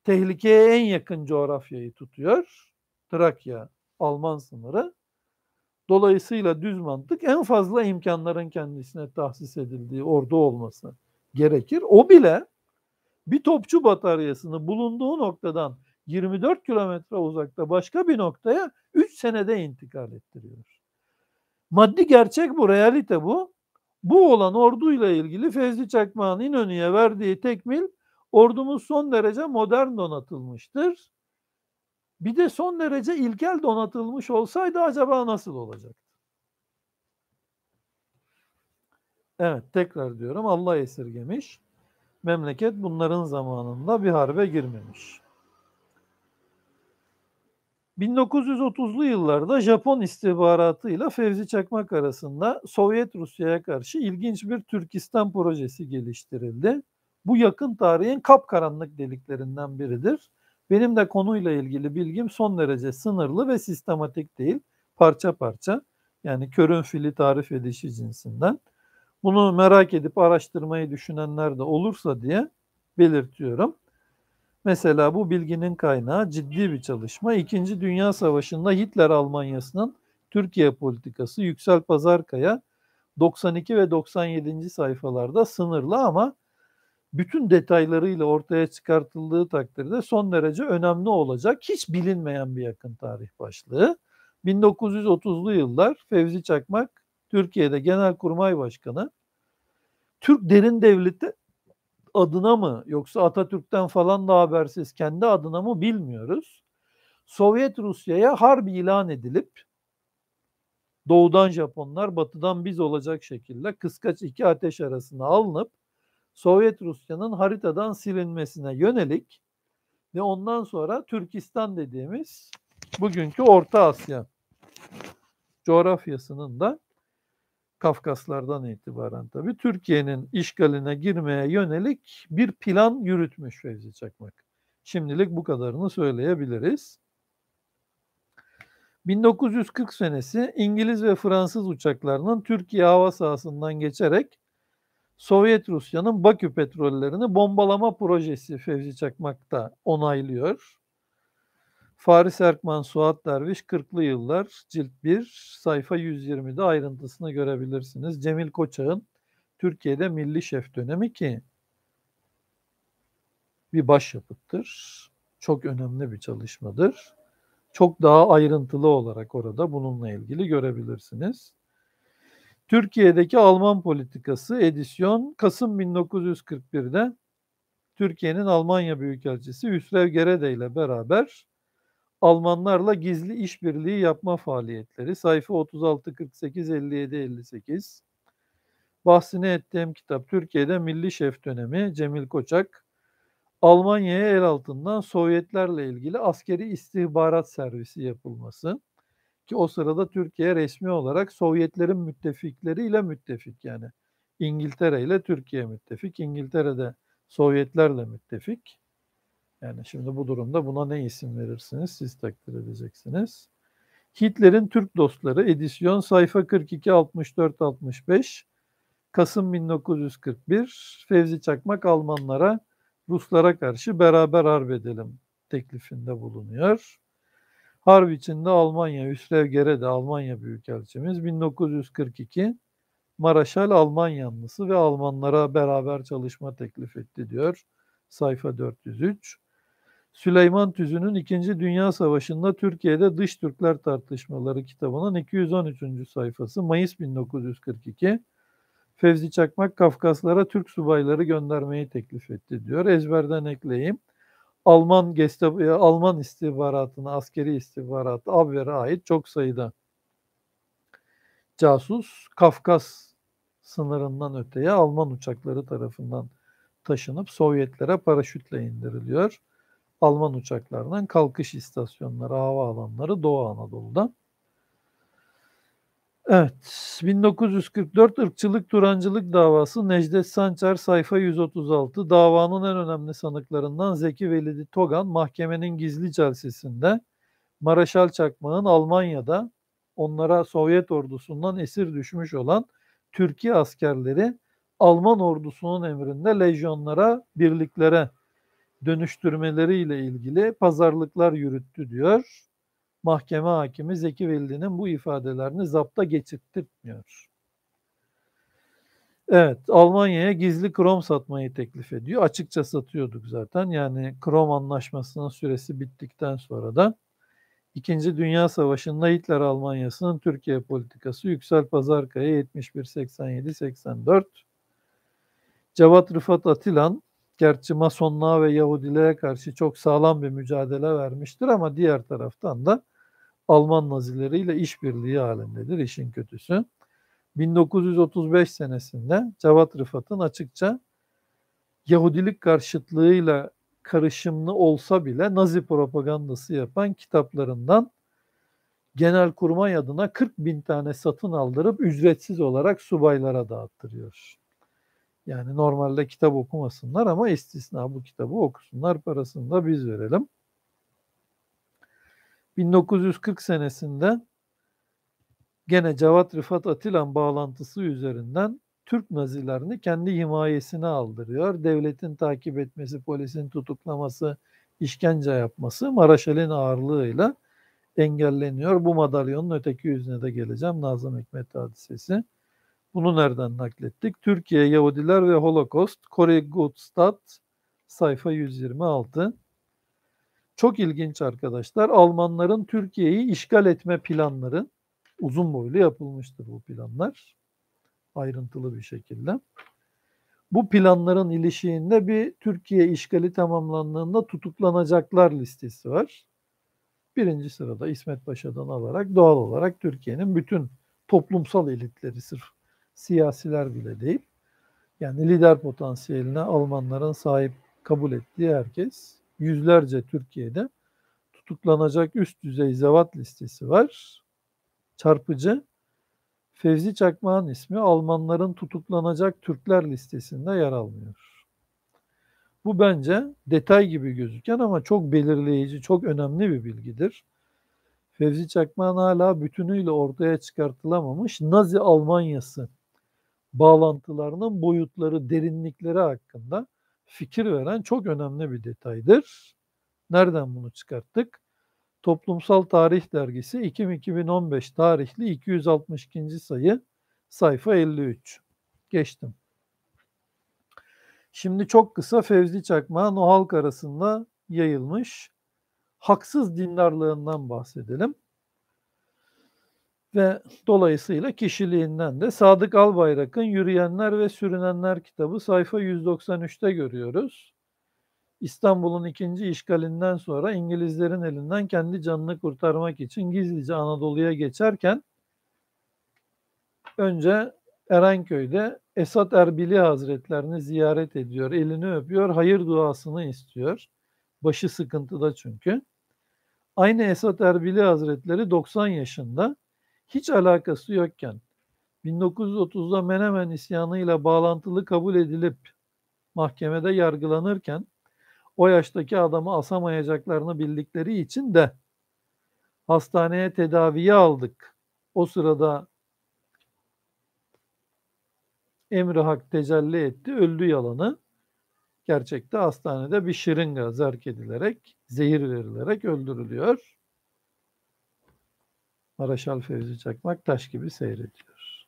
tehlikeye en yakın coğrafyayı tutuyor. Trakya, Alman sınırı. Dolayısıyla düz mantık en fazla imkanların kendisine tahsis edildiği ordu olması gerekir. O bile bir topçu bataryasını bulunduğu noktadan 24 kilometre uzakta başka bir noktaya 3 senede intikal ettiriyor. Maddi gerçek bu, realite bu. Bu olan orduyla ilgili Fevzi Çakmağ'ın İnönü'ye verdiği tekmil ordumuz son derece modern donatılmıştır. Bir de son derece ilkel donatılmış olsaydı acaba nasıl olacaktı? Evet tekrar diyorum Allah esirgemiş. Memleket bunların zamanında bir harbe girmemiş. 1930'lu yıllarda Japon istihbaratıyla Fevzi Çakmak arasında Sovyet Rusya'ya karşı ilginç bir Türkistan projesi geliştirildi. Bu yakın tarihin kapkaranlık deliklerinden biridir. Benim de konuyla ilgili bilgim son derece sınırlı ve sistematik değil, parça parça. Yani körün fili tarif edişi cinsinden. Bunu merak edip araştırmayı düşünenler de olursa diye belirtiyorum. Mesela bu bilginin kaynağı ciddi bir çalışma. İkinci Dünya Savaşı'nda Hitler Almanyası'nın Türkiye politikası Yüksel Pazarkaya 92 ve 97. sayfalarda sınırlı ama bütün detaylarıyla ortaya çıkartıldığı takdirde son derece önemli olacak hiç bilinmeyen bir yakın tarih başlığı. 1930'lu yıllar Fevzi Çakmak Türkiye'de Genelkurmay Başkanı Türk Derin Devleti adına mı yoksa Atatürk'ten falan da habersiz kendi adına mı bilmiyoruz. Sovyet Rusya'ya harbi ilan edilip doğudan Japonlar batıdan biz olacak şekilde kıskaç iki ateş arasına alınıp Sovyet Rusya'nın haritadan silinmesine yönelik ve ondan sonra Türkistan dediğimiz bugünkü Orta Asya coğrafyasının da Kafkaslardan itibaren tabii Türkiye'nin işgaline girmeye yönelik bir plan yürütmüş Fevzi Çakmak. Şimdilik bu kadarını söyleyebiliriz. 1940 senesi İngiliz ve Fransız uçaklarının Türkiye hava sahasından geçerek Sovyet Rusya'nın Bakü petrollerini bombalama projesi Fevzi Çakmak da onaylıyor. Faris Erkman, Suat Derviş, 40'lı yıllar, cilt 1, sayfa 120'de ayrıntısını görebilirsiniz. Cemil Koçak'ın Türkiye'de milli şef dönemi ki bir başyapıttır. Çok önemli bir çalışmadır. Çok daha ayrıntılı olarak orada bununla ilgili görebilirsiniz. Türkiye'deki Alman politikası edisyon Kasım 1941'de Türkiye'nin Almanya Büyükelçisi Hüsrev Gerede ile beraber Almanlarla gizli işbirliği yapma faaliyetleri. Sayfa 36, 48, 57, 58. Bahsini ettiğim kitap Türkiye'de Milli Şef Dönemi Cemil Koçak. Almanya'ya el altından Sovyetlerle ilgili askeri istihbarat servisi yapılması ki o sırada Türkiye resmi olarak Sovyetlerin müttefikleriyle müttefik yani İngiltere ile Türkiye müttefik, İngiltere de Sovyetlerle müttefik. Yani şimdi bu durumda buna ne isim verirsiniz siz takdir edeceksiniz. Hitler'in Türk Dostları edisyon sayfa 42 64 65 Kasım 1941 Fevzi Çakmak Almanlara Ruslara karşı beraber harp edelim teklifinde bulunuyor. Harp içinde Almanya, Hüsrev Gerede Almanya Büyükelçimiz 1942 Maraşal Alman yanlısı ve Almanlara beraber çalışma teklif etti diyor. Sayfa 403. Süleyman Tüzü'nün İkinci Dünya Savaşı'nda Türkiye'de Dış Türkler Tartışmaları kitabının 213. sayfası Mayıs 1942 Fevzi Çakmak Kafkaslara Türk subayları göndermeyi teklif etti diyor. Ezberden ekleyeyim. Alman Gestapo, e, Alman istihbaratına, askeri istihbarat Abwehr'e ait çok sayıda casus Kafkas sınırından öteye Alman uçakları tarafından taşınıp Sovyetlere paraşütle indiriliyor. Alman uçaklarından kalkış istasyonları, hava alanları Doğu Anadolu'da. Evet, 1944 ırkçılık turancılık davası Necdet Sançar sayfa 136 davanın en önemli sanıklarından Zeki Velidi Togan mahkemenin gizli celsesinde Maraşal Çakmağ'ın Almanya'da onlara Sovyet ordusundan esir düşmüş olan Türkiye askerleri Alman ordusunun emrinde lejyonlara, birliklere dönüştürmeleriyle ilgili pazarlıklar yürüttü diyor. Mahkeme hakimi Zeki Veli'nin bu ifadelerini zapta geçirttirmiyor. Evet, Almanya'ya gizli krom satmayı teklif ediyor. Açıkça satıyorduk zaten. Yani krom anlaşmasının süresi bittikten sonra da İkinci Dünya Savaşı'nda Hitler Almanyası'nın Türkiye politikası Yüksel Pazarkaya 71-87-84 Cevat Rıfat Atilan gerçi Masonluğa ve Yahudilere karşı çok sağlam bir mücadele vermiştir ama diğer taraftan da Alman Nazileriyle işbirliği halindedir işin kötüsü. 1935 senesinde Cevat Rıfat'ın açıkça Yahudilik karşıtlığıyla karışımlı olsa bile Nazi propagandası yapan kitaplarından Genel Kurmay adına 40 bin tane satın aldırıp ücretsiz olarak subaylara dağıttırıyor. Yani normalde kitap okumasınlar ama istisna bu kitabı okusunlar parasını da biz verelim. 1940 senesinde gene Cevat Rıfat Atilan bağlantısı üzerinden Türk Nazilerini kendi himayesine aldırıyor. Devletin takip etmesi, polisin tutuklaması, işkence yapması Maraşel'in ağırlığıyla engelleniyor. Bu madalyonun öteki yüzüne de geleceğim. Nazım Hikmet hadisesi. Bunu nereden naklettik? Türkiye, Yahudiler ve Holocaust, Kore Gottstadt, sayfa 126. Çok ilginç arkadaşlar. Almanların Türkiye'yi işgal etme planları uzun boylu yapılmıştır bu planlar. Ayrıntılı bir şekilde. Bu planların ilişiğinde bir Türkiye işgali tamamlandığında tutuklanacaklar listesi var. Birinci sırada İsmet Paşa'dan alarak doğal olarak Türkiye'nin bütün toplumsal elitleri sırf siyasiler bile deyip yani lider potansiyeline Almanların sahip kabul ettiği herkes yüzlerce Türkiye'de tutuklanacak üst düzey zevat listesi var. Çarpıcı Fevzi Çakmağ'ın ismi Almanların tutuklanacak Türkler listesinde yer almıyor. Bu bence detay gibi gözüken ama çok belirleyici, çok önemli bir bilgidir. Fevzi Çakmağ'ın hala bütünüyle ortaya çıkartılamamış Nazi Almanyası bağlantılarının boyutları, derinlikleri hakkında fikir veren çok önemli bir detaydır. Nereden bunu çıkarttık? Toplumsal Tarih Dergisi Ekim 2015 tarihli 262. sayı sayfa 53. Geçtim. Şimdi çok kısa Fevzi Çakmağ'ın o halk arasında yayılmış haksız dindarlığından bahsedelim ve dolayısıyla kişiliğinden de Sadık Albayrak'ın Yürüyenler ve Sürünenler kitabı sayfa 193'te görüyoruz. İstanbul'un ikinci işgalinden sonra İngilizlerin elinden kendi canını kurtarmak için gizlice Anadolu'ya geçerken önce Erenköy'de Esat Erbili Hazretlerini ziyaret ediyor, elini öpüyor, hayır duasını istiyor. Başı sıkıntıda çünkü. Aynı Esat Erbili Hazretleri 90 yaşında hiç alakası yokken 1930'da Menemen isyanıyla bağlantılı kabul edilip mahkemede yargılanırken o yaştaki adamı asamayacaklarını bildikleri için de hastaneye tedaviye aldık. O sırada emri hak tecelli etti, öldü yalanı. Gerçekte hastanede bir şırınga zerk edilerek, zehir verilerek öldürülüyor. Maraşal Fevzi Çakmak taş gibi seyrediyor.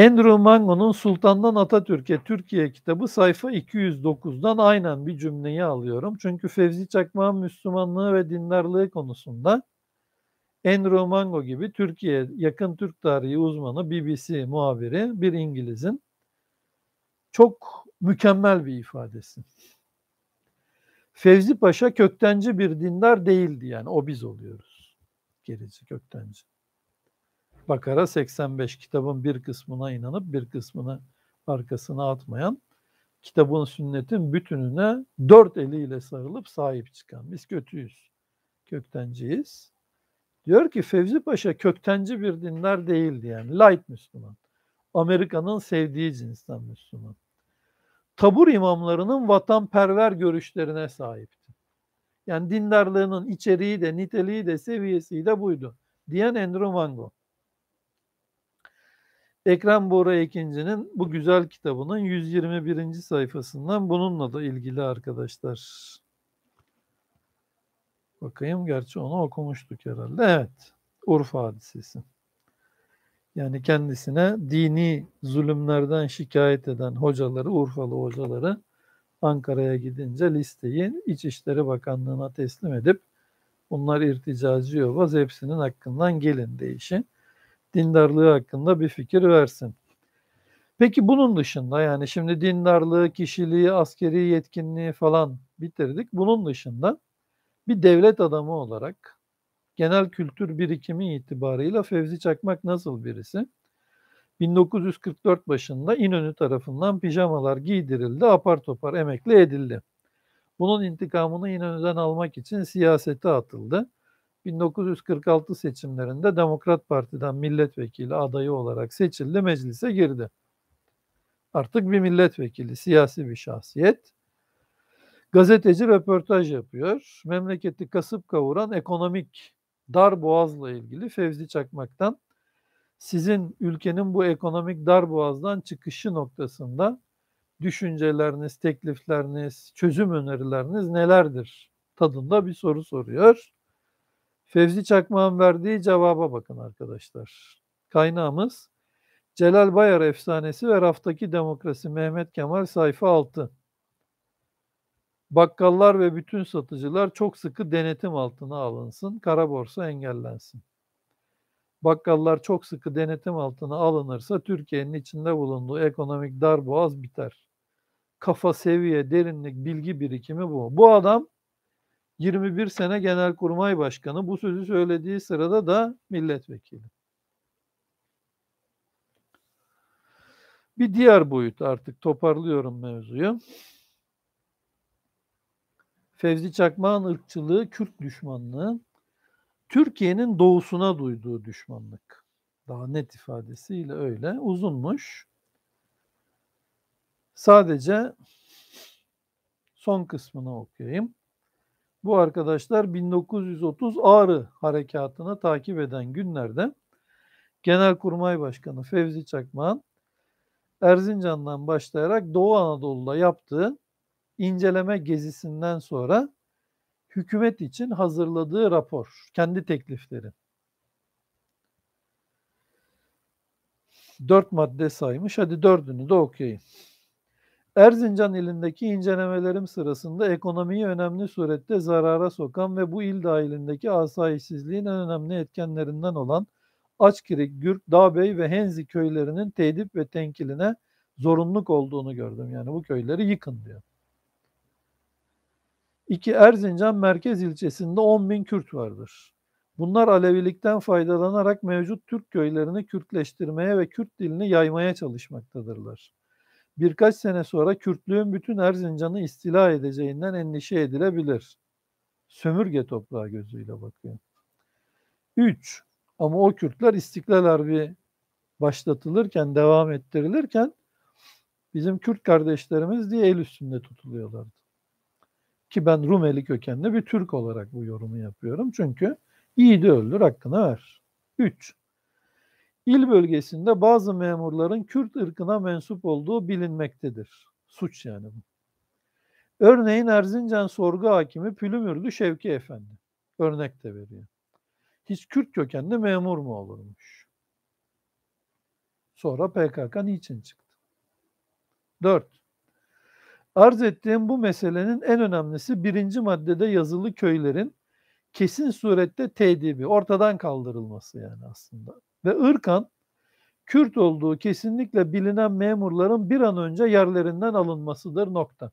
Andrew Mango'nun Sultan'dan Atatürk'e Türkiye kitabı sayfa 209'dan aynen bir cümleyi alıyorum. Çünkü Fevzi Çakmak'ın Müslümanlığı ve dindarlığı konusunda Andrew Mango gibi Türkiye yakın Türk tarihi uzmanı BBC muhabiri bir İngiliz'in çok mükemmel bir ifadesi. Fevzi Paşa köktenci bir dindar değildi yani o biz oluyoruz. gerici köktenci. Bakara 85 kitabın bir kısmına inanıp bir kısmını arkasına atmayan kitabın sünnetin bütününe dört eliyle sarılıp sahip çıkan. Biz kötüyüz, köktenciyiz. Diyor ki Fevzi Paşa köktenci bir dinler değildi yani light Müslüman. Amerika'nın sevdiği cinsten Müslüman tabur imamlarının vatanperver görüşlerine sahipti. Yani dindarlığının içeriği de niteliği de seviyesi de buydu diyen Andrew Mango. Ekrem Bora Ekinci'nin bu güzel kitabının 121. sayfasından bununla da ilgili arkadaşlar. Bakayım gerçi onu okumuştuk herhalde. Evet. Urfa hadisesi yani kendisine dini zulümlerden şikayet eden hocaları, Urfalı hocaları Ankara'ya gidince listeyi İçişleri Bakanlığı'na teslim edip bunlar irticacı yobaz hepsinin hakkından gelin deyişi. Dindarlığı hakkında bir fikir versin. Peki bunun dışında yani şimdi dindarlığı, kişiliği, askeri yetkinliği falan bitirdik. Bunun dışında bir devlet adamı olarak genel kültür birikimi itibarıyla Fevzi Çakmak nasıl birisi? 1944 başında İnönü tarafından pijamalar giydirildi, apar topar emekli edildi. Bunun intikamını İnönü'den almak için siyasete atıldı. 1946 seçimlerinde Demokrat Parti'den milletvekili adayı olarak seçildi, meclise girdi. Artık bir milletvekili, siyasi bir şahsiyet. Gazeteci röportaj yapıyor. Memleketi kasıp kavuran ekonomik dar boğazla ilgili Fevzi Çakmak'tan sizin ülkenin bu ekonomik dar boğazdan çıkışı noktasında düşünceleriniz, teklifleriniz, çözüm önerileriniz nelerdir? Tadında bir soru soruyor. Fevzi Çakmak'ın verdiği cevaba bakın arkadaşlar. Kaynağımız Celal Bayar efsanesi ve raftaki demokrasi Mehmet Kemal sayfa 6 bakkallar ve bütün satıcılar çok sıkı denetim altına alınsın, kara borsa engellensin. Bakkallar çok sıkı denetim altına alınırsa Türkiye'nin içinde bulunduğu ekonomik darboğaz biter. Kafa, seviye, derinlik, bilgi birikimi bu. Bu adam 21 sene Genelkurmay Başkanı bu sözü söylediği sırada da milletvekili. Bir diğer boyut artık toparlıyorum mevzuyu. Fevzi Çakmak'ın ırkçılığı, Kürt düşmanlığı, Türkiye'nin doğusuna duyduğu düşmanlık. Daha net ifadesiyle öyle uzunmuş. Sadece son kısmını okuyayım. Bu arkadaşlar 1930 Ağrı harekatını takip eden günlerde Genelkurmay Başkanı Fevzi Çakmak'ın Erzincan'dan başlayarak Doğu Anadolu'da yaptığı inceleme gezisinden sonra hükümet için hazırladığı rapor, kendi teklifleri. Dört madde saymış. Hadi dördünü de okuyayım. Erzincan ilindeki incelemelerim sırasında ekonomiyi önemli surette zarara sokan ve bu il dahilindeki asayişsizliğin en önemli etkenlerinden olan Açkirik, Gürk, Dağbey ve Henzi köylerinin tedip ve tenkiline zorunluluk olduğunu gördüm. Yani bu köyleri yıkın diyor. 2. Erzincan merkez ilçesinde 10 bin Kürt vardır. Bunlar Alevilikten faydalanarak mevcut Türk köylerini Kürtleştirmeye ve Kürt dilini yaymaya çalışmaktadırlar. Birkaç sene sonra Kürtlüğün bütün Erzincan'ı istila edeceğinden endişe edilebilir. Sömürge toprağı gözüyle bakıyor. 3. Ama o Kürtler İstiklal Harbi başlatılırken, devam ettirilirken bizim Kürt kardeşlerimiz diye el üstünde tutuluyorlardı ki ben Rumeli kökenli bir Türk olarak bu yorumu yapıyorum. Çünkü iyi de öldür hakkını ver. 3. İl bölgesinde bazı memurların Kürt ırkına mensup olduğu bilinmektedir. Suç yani bu. Örneğin Erzincan sorgu hakimi Pülümürlü Şevki Efendi. Örnek de veriyor. Hiç Kürt kökenli memur mu olurmuş? Sonra PKK niçin çıktı? 4. Arz ettiğim bu meselenin en önemlisi birinci maddede yazılı köylerin kesin surette tedibi, ortadan kaldırılması yani aslında. Ve ırkan Kürt olduğu kesinlikle bilinen memurların bir an önce yerlerinden alınmasıdır nokta.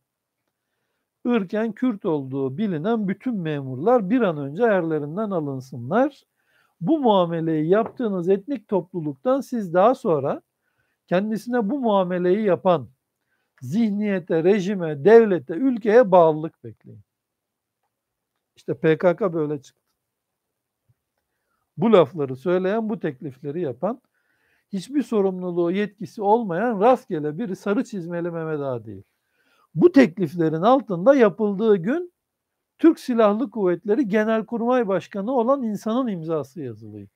Irken Kürt olduğu bilinen bütün memurlar bir an önce yerlerinden alınsınlar. Bu muameleyi yaptığınız etnik topluluktan siz daha sonra kendisine bu muameleyi yapan zihniyete, rejime, devlete, ülkeye bağlılık bekleyin. İşte PKK böyle çıktı. Bu lafları söyleyen, bu teklifleri yapan, hiçbir sorumluluğu, yetkisi olmayan rastgele bir sarı çizmeli Mehmet Ağa değil. Bu tekliflerin altında yapıldığı gün Türk Silahlı Kuvvetleri Genelkurmay Başkanı olan insanın imzası yazılıydı.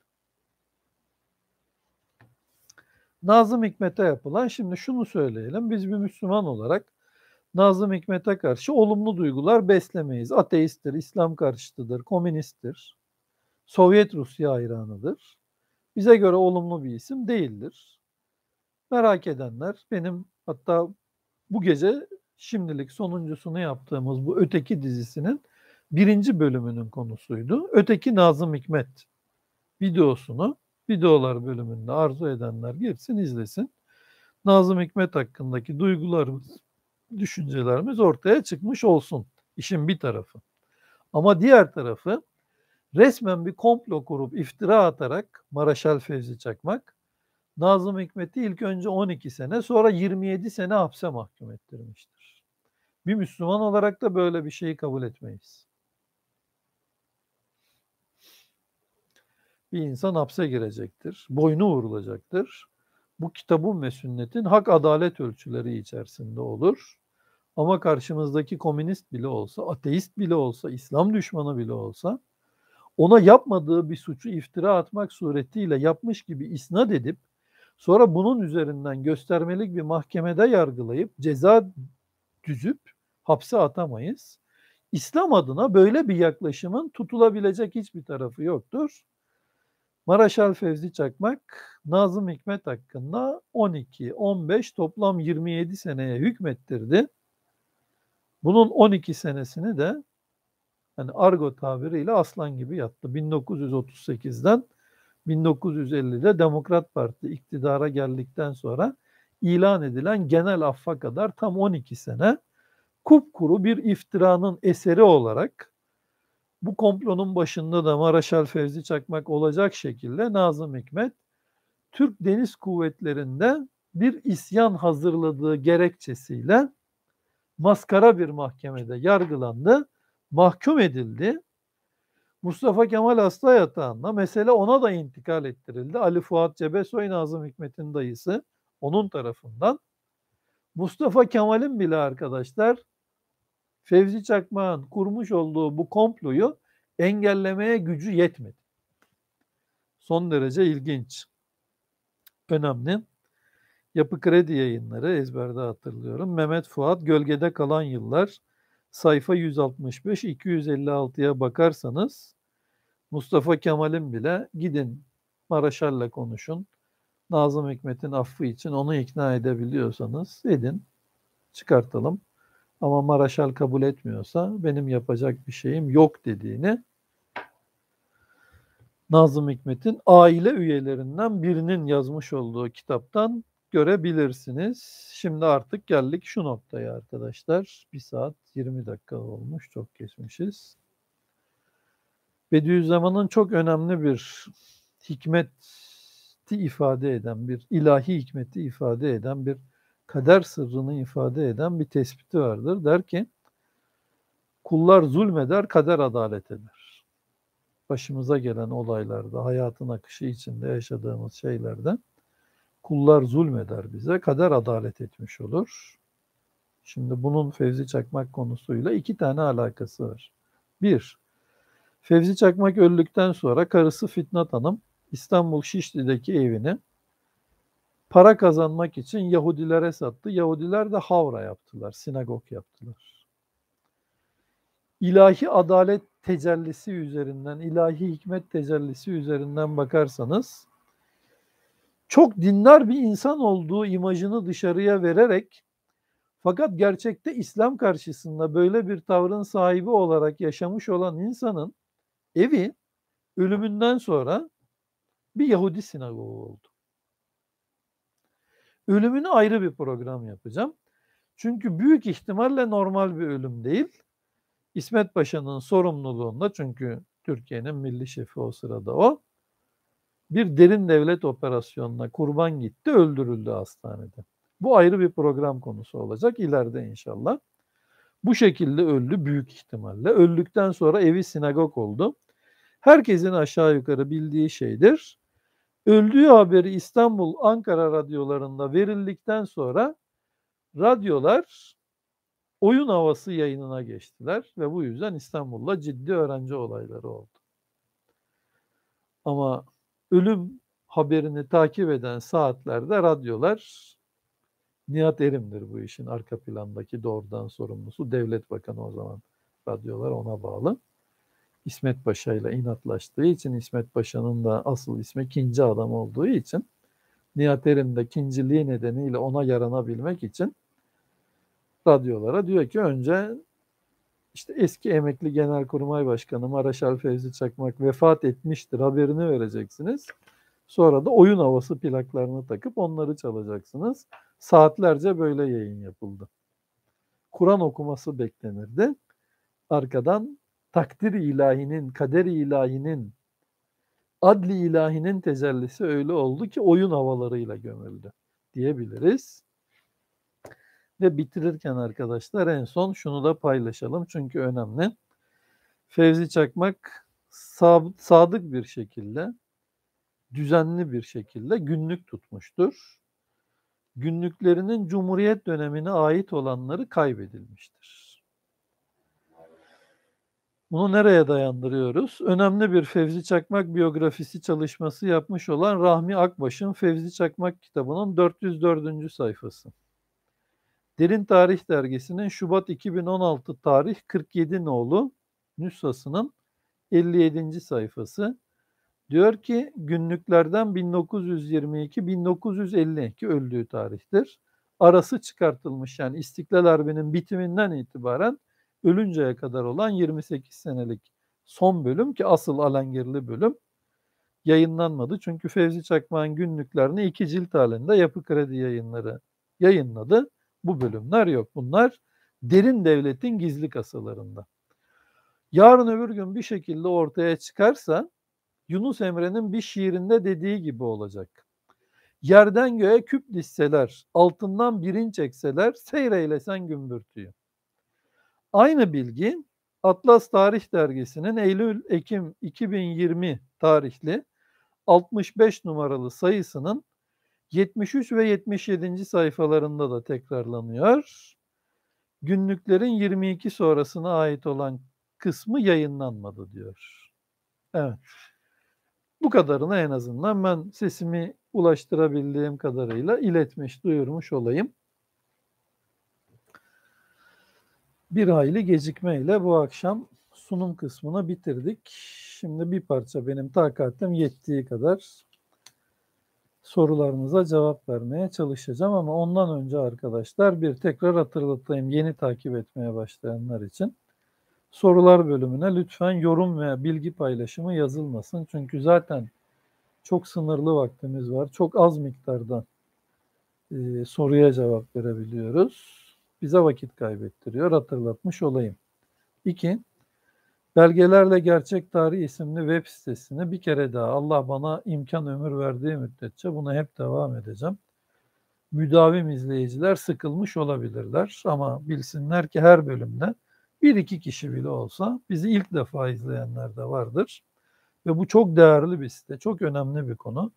Nazım Hikmet'e yapılan şimdi şunu söyleyelim. Biz bir Müslüman olarak Nazım Hikmet'e karşı olumlu duygular beslemeyiz. Ateisttir, İslam karşıtıdır, komünisttir, Sovyet Rusya hayranıdır. Bize göre olumlu bir isim değildir. Merak edenler benim hatta bu gece şimdilik sonuncusunu yaptığımız bu Öteki dizisinin birinci bölümünün konusuydu. Öteki Nazım Hikmet videosunu videolar bölümünde arzu edenler girsin izlesin. Nazım Hikmet hakkındaki duygularımız, düşüncelerimiz ortaya çıkmış olsun. İşin bir tarafı. Ama diğer tarafı resmen bir komplo kurup iftira atarak Maraşal Fevzi Çakmak Nazım Hikmet'i ilk önce 12 sene sonra 27 sene hapse mahkum ettirmiştir. Bir Müslüman olarak da böyle bir şeyi kabul etmeyiz. bir insan hapse girecektir. Boynu vurulacaktır. Bu kitabın ve sünnetin hak adalet ölçüleri içerisinde olur. Ama karşımızdaki komünist bile olsa, ateist bile olsa, İslam düşmanı bile olsa ona yapmadığı bir suçu iftira atmak suretiyle yapmış gibi isnat edip sonra bunun üzerinden göstermelik bir mahkemede yargılayıp ceza düzüp hapse atamayız. İslam adına böyle bir yaklaşımın tutulabilecek hiçbir tarafı yoktur. Maraşal Fevzi Çakmak, Nazım Hikmet hakkında 12-15 toplam 27 seneye hükmettirdi. Bunun 12 senesini de yani argo tabiriyle aslan gibi yattı. 1938'den 1950'de Demokrat Parti iktidara geldikten sonra ilan edilen genel affa kadar tam 12 sene kupkuru bir iftiranın eseri olarak bu komplonun başında da Maraşal Fevzi Çakmak olacak şekilde Nazım Hikmet Türk Deniz Kuvvetleri'nde bir isyan hazırladığı gerekçesiyle maskara bir mahkemede yargılandı, mahkum edildi. Mustafa Kemal hasta yatağında mesele ona da intikal ettirildi. Ali Fuat Cebesoy Nazım Hikmet'in dayısı onun tarafından. Mustafa Kemal'in bile arkadaşlar Fevzi Çakmağ'ın kurmuş olduğu bu komployu engellemeye gücü yetmedi. Son derece ilginç. Önemli. Yapı Kredi yayınları ezberde hatırlıyorum. Mehmet Fuat Gölgede Kalan Yıllar sayfa 165-256'ya bakarsanız Mustafa Kemal'in bile gidin Maraşal'la konuşun. Nazım Hikmet'in affı için onu ikna edebiliyorsanız edin. Çıkartalım ama Maraşal kabul etmiyorsa benim yapacak bir şeyim yok dediğini Nazım Hikmet'in aile üyelerinden birinin yazmış olduğu kitaptan görebilirsiniz. Şimdi artık geldik şu noktaya arkadaşlar. Bir saat 20 dakika olmuş. Çok geçmişiz. Bediüzzaman'ın çok önemli bir hikmeti ifade eden bir ilahi hikmeti ifade eden bir kader sırrını ifade eden bir tespiti vardır. Der ki kullar zulmeder, kader adalet eder. Başımıza gelen olaylarda, hayatın akışı içinde yaşadığımız şeylerde kullar zulmeder bize, kader adalet etmiş olur. Şimdi bunun Fevzi Çakmak konusuyla iki tane alakası var. Bir, Fevzi Çakmak öldükten sonra karısı Fitnat Hanım İstanbul Şişli'deki evini para kazanmak için Yahudilere sattı. Yahudiler de havra yaptılar, sinagog yaptılar. İlahi adalet tecellisi üzerinden, ilahi hikmet tecellisi üzerinden bakarsanız çok dinler bir insan olduğu imajını dışarıya vererek fakat gerçekte İslam karşısında böyle bir tavrın sahibi olarak yaşamış olan insanın evi ölümünden sonra bir Yahudi sinagogu oldu. Ölümünü ayrı bir program yapacağım. Çünkü büyük ihtimalle normal bir ölüm değil. İsmet Paşa'nın sorumluluğunda çünkü Türkiye'nin milli şefi o sırada o. Bir derin devlet operasyonuna kurban gitti, öldürüldü hastanede. Bu ayrı bir program konusu olacak ileride inşallah. Bu şekilde öldü büyük ihtimalle. Öldükten sonra evi sinagog oldu. Herkesin aşağı yukarı bildiği şeydir. Öldüğü haberi İstanbul, Ankara radyolarında verildikten sonra radyolar oyun havası yayınına geçtiler ve bu yüzden İstanbul'da ciddi öğrenci olayları oldu. Ama ölüm haberini takip eden saatlerde radyolar Nihat Erim'dir bu işin arka plandaki doğrudan sorumlusu. Devlet Bakanı o zaman radyolar ona bağlı. İsmet Paşa ile inatlaştığı için İsmet Paşa'nın da asıl ismi Kinci adam olduğu için Nihat Erim de kinciliği nedeniyle ona yaranabilmek için radyolara diyor ki önce işte eski emekli genelkurmay başkanı Maraşal Fevzi Çakmak vefat etmiştir haberini vereceksiniz. Sonra da oyun havası plaklarını takıp onları çalacaksınız. Saatlerce böyle yayın yapıldı. Kur'an okuması beklenirdi. Arkadan takdir ilahinin, kader ilahinin, adli ilahinin tezellisi öyle oldu ki oyun havalarıyla gömüldü diyebiliriz. Ve bitirirken arkadaşlar en son şunu da paylaşalım çünkü önemli. Fevzi Çakmak sadık bir şekilde, düzenli bir şekilde günlük tutmuştur. Günlüklerinin Cumhuriyet dönemine ait olanları kaybedilmiştir. Bunu nereye dayandırıyoruz? Önemli bir Fevzi Çakmak biyografisi çalışması yapmış olan Rahmi Akbaş'ın Fevzi Çakmak kitabının 404. sayfası. Derin Tarih Dergisi'nin Şubat 2016 tarih 47 nolu nüshasının 57. sayfası. Diyor ki günlüklerden 1922-1950 ki öldüğü tarihtir. Arası çıkartılmış yani İstiklal Harbi'nin bitiminden itibaren ölünceye kadar olan 28 senelik son bölüm ki asıl alengirli bölüm yayınlanmadı. Çünkü Fevzi Çakmak'ın günlüklerini iki cilt halinde Yapı Kredi Yayınları yayınladı. Bu bölümler yok. Bunlar derin devletin gizli kasalarında. Yarın öbür gün bir şekilde ortaya çıkarsa Yunus Emre'nin bir şiirinde dediği gibi olacak. Yerden göğe küp disseler, altından birinç ekseler, seyreylesen gümbürtüyü. Aynı bilgi Atlas Tarih Dergisi'nin Eylül-Ekim 2020 tarihli 65 numaralı sayısının 73 ve 77. sayfalarında da tekrarlanıyor. Günlüklerin 22 sonrasına ait olan kısmı yayınlanmadı diyor. Evet. Bu kadarını en azından ben sesimi ulaştırabildiğim kadarıyla iletmiş, duyurmuş olayım. bir hayli gecikmeyle bu akşam sunum kısmını bitirdik. Şimdi bir parça benim takatim yettiği kadar sorularınıza cevap vermeye çalışacağım ama ondan önce arkadaşlar bir tekrar hatırlatayım yeni takip etmeye başlayanlar için. Sorular bölümüne lütfen yorum veya bilgi paylaşımı yazılmasın. Çünkü zaten çok sınırlı vaktimiz var. Çok az miktarda e, soruya cevap verebiliyoruz bize vakit kaybettiriyor hatırlatmış olayım. 2. Belgelerle Gerçek Tarih isimli web sitesini bir kere daha Allah bana imkan ömür verdiği müddetçe buna hep devam edeceğim. Müdavim izleyiciler sıkılmış olabilirler ama bilsinler ki her bölümde bir iki kişi bile olsa bizi ilk defa izleyenler de vardır. Ve bu çok değerli bir site, çok önemli bir konu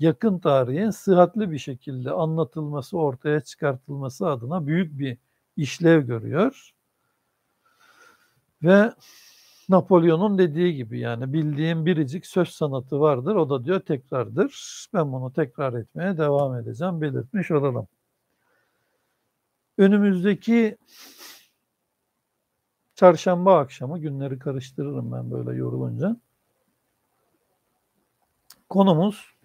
yakın tarihe sıhhatli bir şekilde anlatılması, ortaya çıkartılması adına büyük bir işlev görüyor. Ve Napolyon'un dediği gibi yani bildiğim biricik söz sanatı vardır. O da diyor tekrardır. Ben bunu tekrar etmeye devam edeceğim belirtmiş olalım. Önümüzdeki çarşamba akşamı günleri karıştırırım ben böyle yorulunca. Konumuz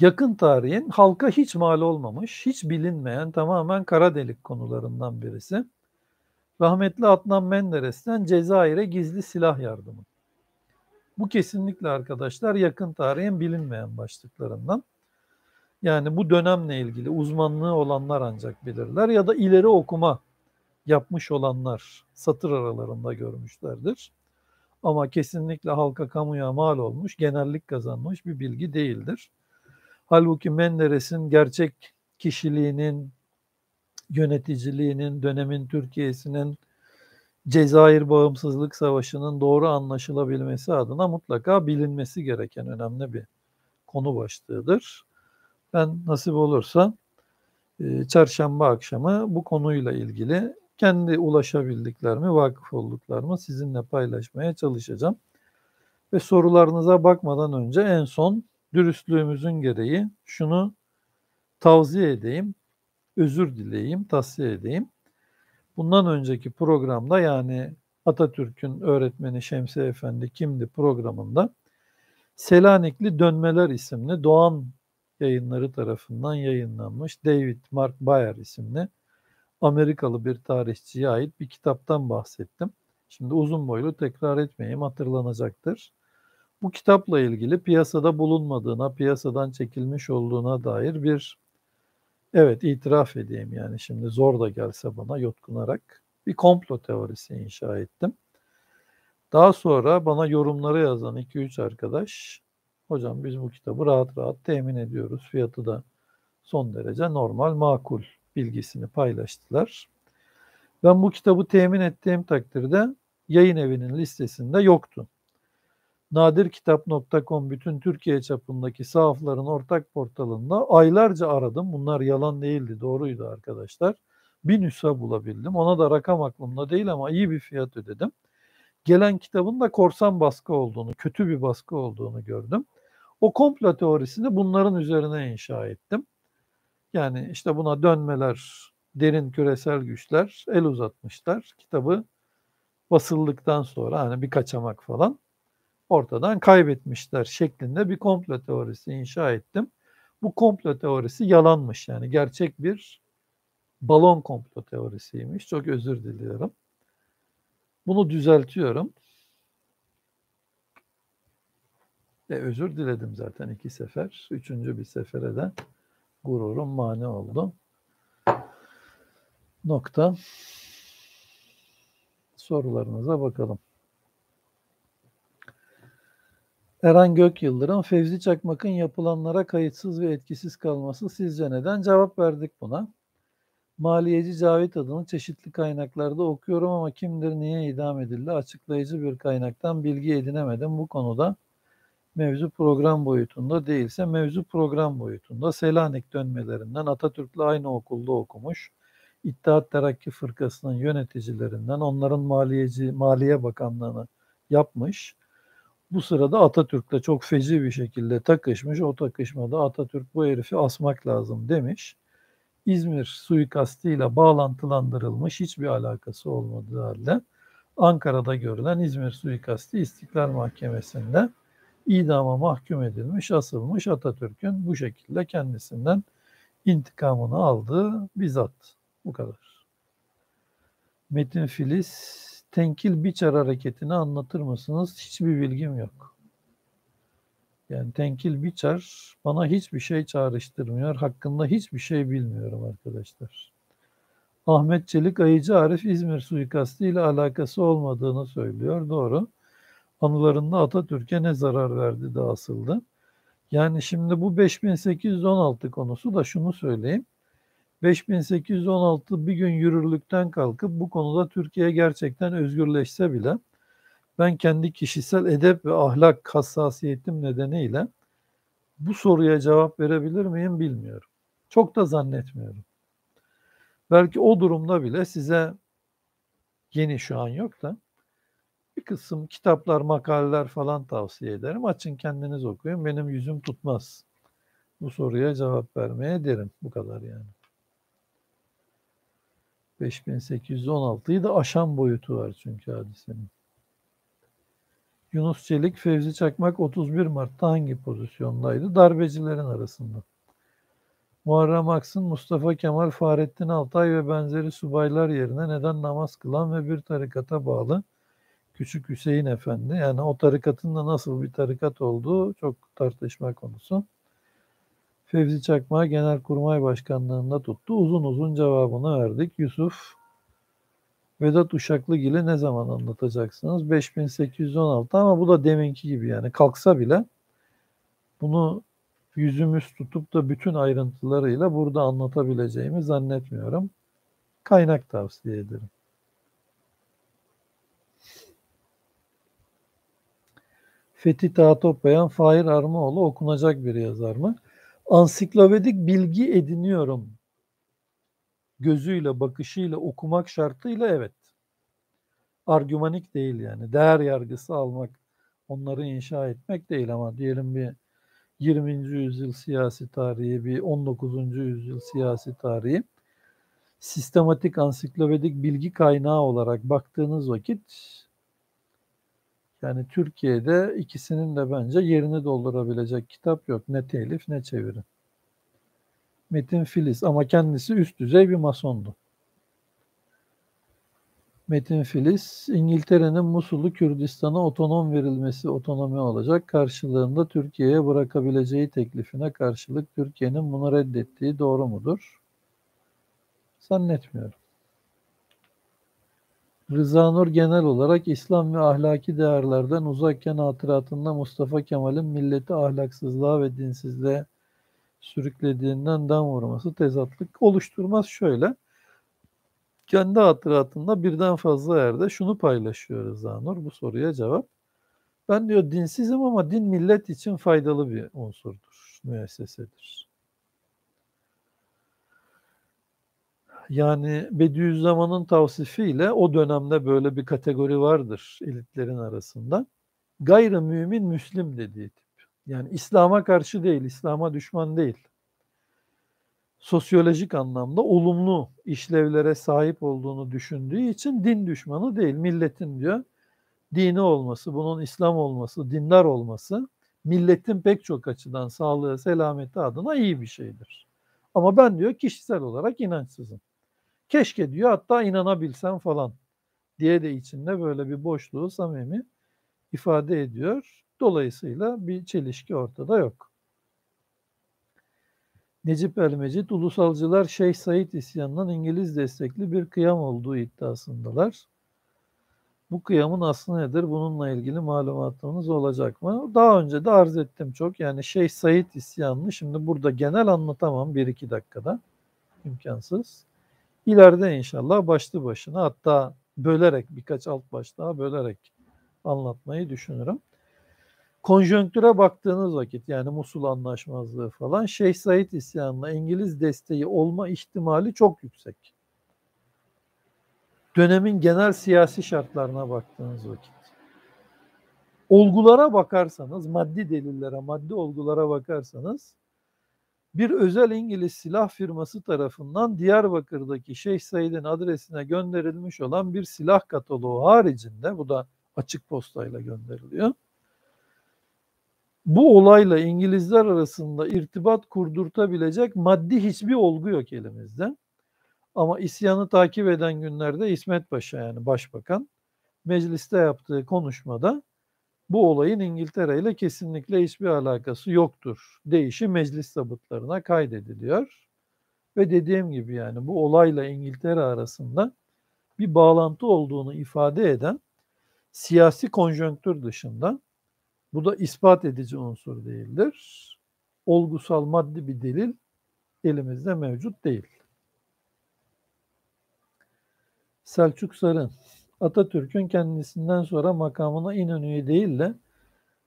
yakın tarihin halka hiç mal olmamış, hiç bilinmeyen tamamen kara delik konularından birisi. Rahmetli Adnan Menderes'ten Cezayir'e gizli silah yardımı. Bu kesinlikle arkadaşlar yakın tarihin bilinmeyen başlıklarından. Yani bu dönemle ilgili uzmanlığı olanlar ancak bilirler ya da ileri okuma yapmış olanlar satır aralarında görmüşlerdir. Ama kesinlikle halka kamuya mal olmuş, genellik kazanmış bir bilgi değildir. Halbuki Menderes'in gerçek kişiliğinin, yöneticiliğinin, dönemin Türkiye'sinin Cezayir Bağımsızlık Savaşı'nın doğru anlaşılabilmesi adına mutlaka bilinmesi gereken önemli bir konu başlığıdır. Ben nasip olursa e, çarşamba akşamı bu konuyla ilgili kendi ulaşabildiklerimi, vakıf olduklarımı sizinle paylaşmaya çalışacağım. Ve sorularınıza bakmadan önce en son dürüstlüğümüzün gereği şunu tavsiye edeyim, özür dileyeyim, tavsiye edeyim. Bundan önceki programda yani Atatürk'ün öğretmeni Şemsi Efendi kimdi programında Selanikli Dönmeler isimli Doğan yayınları tarafından yayınlanmış David Mark Bayer isimli Amerikalı bir tarihçiye ait bir kitaptan bahsettim. Şimdi uzun boylu tekrar etmeyeyim hatırlanacaktır bu kitapla ilgili piyasada bulunmadığına, piyasadan çekilmiş olduğuna dair bir evet itiraf edeyim yani şimdi zor da gelse bana yotkunarak bir komplo teorisi inşa ettim. Daha sonra bana yorumları yazan 2-3 arkadaş hocam biz bu kitabı rahat rahat temin ediyoruz. Fiyatı da son derece normal makul bilgisini paylaştılar. Ben bu kitabı temin ettiğim takdirde yayın evinin listesinde yoktu nadirkitap.com bütün Türkiye çapındaki sahafların ortak portalında aylarca aradım. Bunlar yalan değildi, doğruydu arkadaşlar. Bir nüsha bulabildim. Ona da rakam aklımda değil ama iyi bir fiyat ödedim. Gelen kitabın da korsan baskı olduğunu, kötü bir baskı olduğunu gördüm. O komplo teorisini bunların üzerine inşa ettim. Yani işte buna dönmeler, derin küresel güçler el uzatmışlar kitabı basıldıktan sonra hani bir kaçamak falan ortadan kaybetmişler şeklinde bir komplo teorisi inşa ettim. Bu komplo teorisi yalanmış yani gerçek bir balon komplo teorisiymiş. Çok özür diliyorum. Bunu düzeltiyorum. E, özür diledim zaten iki sefer. Üçüncü bir sefere de gururum mani oldu. Nokta. Sorularınıza bakalım. Eren Gök Yıldırım, Fevzi Çakmak'ın yapılanlara kayıtsız ve etkisiz kalması sizce neden? Cevap verdik buna. Maliyeci Cavit adını çeşitli kaynaklarda okuyorum ama kimdir, niye idam edildi? Açıklayıcı bir kaynaktan bilgi edinemedim bu konuda. Mevzu program boyutunda değilse mevzu program boyutunda. Selanik dönmelerinden Atatürk'le aynı okulda okumuş. İttihat Terakki Fırkası'nın yöneticilerinden onların maliyeci, Maliye Bakanlığı'nı yapmış bu sırada Atatürk'le çok feci bir şekilde takışmış. O takışmada Atatürk bu herifi asmak lazım demiş. İzmir suikastiyle bağlantılandırılmış hiçbir alakası olmadığı halde Ankara'da görülen İzmir suikasti İstiklal Mahkemesi'nde idama mahkum edilmiş, asılmış Atatürk'ün bu şekilde kendisinden intikamını aldığı bizzat. Bu kadar. Metin Filiz tenkil biçer hareketini anlatır mısınız? Hiçbir bilgim yok. Yani tenkil biçer bana hiçbir şey çağrıştırmıyor. Hakkında hiçbir şey bilmiyorum arkadaşlar. Ahmet Çelik Ayıcı Arif İzmir suikastı ile alakası olmadığını söylüyor. Doğru. Anılarında Atatürk'e ne zarar verdi de asıldı. Yani şimdi bu 5816 konusu da şunu söyleyeyim. 5816 bir gün yürürlükten kalkıp bu konuda Türkiye gerçekten özgürleşse bile ben kendi kişisel edep ve ahlak hassasiyetim nedeniyle bu soruya cevap verebilir miyim bilmiyorum. Çok da zannetmiyorum. Belki o durumda bile size yeni şu an yok da bir kısım kitaplar, makaleler falan tavsiye ederim. Açın kendiniz okuyun. Benim yüzüm tutmaz. Bu soruya cevap vermeye derim. Bu kadar yani. 5816'yı da aşan boyutu var çünkü hadisenin. Yunus Çelik, Fevzi Çakmak 31 Mart'ta hangi pozisyondaydı? Darbecilerin arasında. Muharrem Aksın, Mustafa Kemal, Fahrettin Altay ve benzeri subaylar yerine neden namaz kılan ve bir tarikata bağlı Küçük Hüseyin Efendi. Yani o tarikatın da nasıl bir tarikat olduğu çok tartışma konusu. Fevzi Çakma Genelkurmay Başkanlığında tuttu. Uzun uzun cevabını verdik. Yusuf Vedat Uşaklıgil'i ne zaman anlatacaksınız? 5816 ama bu da deminki gibi yani kalksa bile bunu yüzümüz tutup da bütün ayrıntılarıyla burada anlatabileceğimi zannetmiyorum. Kaynak tavsiye ederim. Fethi Tahtopbayan, Fahir Armaoğlu okunacak bir yazar mı? ansiklopedik bilgi ediniyorum gözüyle, bakışıyla, okumak şartıyla evet. Argümanik değil yani. Değer yargısı almak, onları inşa etmek değil ama diyelim bir 20. yüzyıl siyasi tarihi, bir 19. yüzyıl siyasi tarihi sistematik ansiklopedik bilgi kaynağı olarak baktığınız vakit yani Türkiye'de ikisinin de bence yerini doldurabilecek kitap yok. Ne telif ne çeviri. Metin Filiz ama kendisi üst düzey bir masondu. Metin Filiz, İngiltere'nin Musul'u Kürdistan'a otonom verilmesi otonomi olacak. Karşılığında Türkiye'ye bırakabileceği teklifine karşılık Türkiye'nin bunu reddettiği doğru mudur? Zannetmiyorum. Rıza Nur genel olarak İslam ve ahlaki değerlerden uzakken hatıratında Mustafa Kemal'in milleti ahlaksızlığa ve dinsizliğe sürüklediğinden dam vurması tezatlık oluşturmaz şöyle. Kendi hatıratında birden fazla yerde şunu paylaşıyor Rıza Nur bu soruya cevap. Ben diyor dinsizim ama din millet için faydalı bir unsurdur, müessesedir. Yani Bediüzzaman'ın tavsifiyle o dönemde böyle bir kategori vardır elitlerin arasında. Gayrimümin mümin Müslim dediği tip. Yani İslam'a karşı değil, İslam'a düşman değil. Sosyolojik anlamda olumlu işlevlere sahip olduğunu düşündüğü için din düşmanı değil, milletin diyor. Dini olması, bunun İslam olması, dindar olması milletin pek çok açıdan sağlığı, selameti adına iyi bir şeydir. Ama ben diyor kişisel olarak inançsızım. Keşke diyor hatta inanabilsem falan diye de içinde böyle bir boşluğu samimi ifade ediyor. Dolayısıyla bir çelişki ortada yok. Necip Elmecit, ulusalcılar Şeyh Said isyanından İngiliz destekli bir kıyam olduğu iddiasındalar. Bu kıyamın aslı nedir? Bununla ilgili malumatlarınız olacak mı? Daha önce de arz ettim çok. Yani Şeyh Said isyanını şimdi burada genel anlatamam 1-2 dakikada. imkansız. İleride inşallah başlı başına hatta bölerek birkaç alt baş daha bölerek anlatmayı düşünürüm. Konjonktüre baktığınız vakit yani Musul anlaşmazlığı falan Şeyh Said isyanına İngiliz desteği olma ihtimali çok yüksek. Dönemin genel siyasi şartlarına baktığınız vakit. Olgulara bakarsanız, maddi delillere, maddi olgulara bakarsanız bir özel İngiliz silah firması tarafından Diyarbakır'daki Şeyh Said'in adresine gönderilmiş olan bir silah kataloğu haricinde bu da açık postayla gönderiliyor. Bu olayla İngilizler arasında irtibat kurdurtabilecek maddi hiçbir olgu yok elimizde. Ama isyanı takip eden günlerde İsmet Paşa yani başbakan mecliste yaptığı konuşmada bu olayın İngiltere ile kesinlikle hiçbir alakası yoktur. Değişi meclis sabıtlarına kaydediliyor. Ve dediğim gibi yani bu olayla İngiltere arasında bir bağlantı olduğunu ifade eden siyasi konjonktür dışında bu da ispat edici unsur değildir. Olgusal maddi bir delil elimizde mevcut değil. Selçuk Sarı Atatürk'ün kendisinden sonra makamına İnönü'yü değil de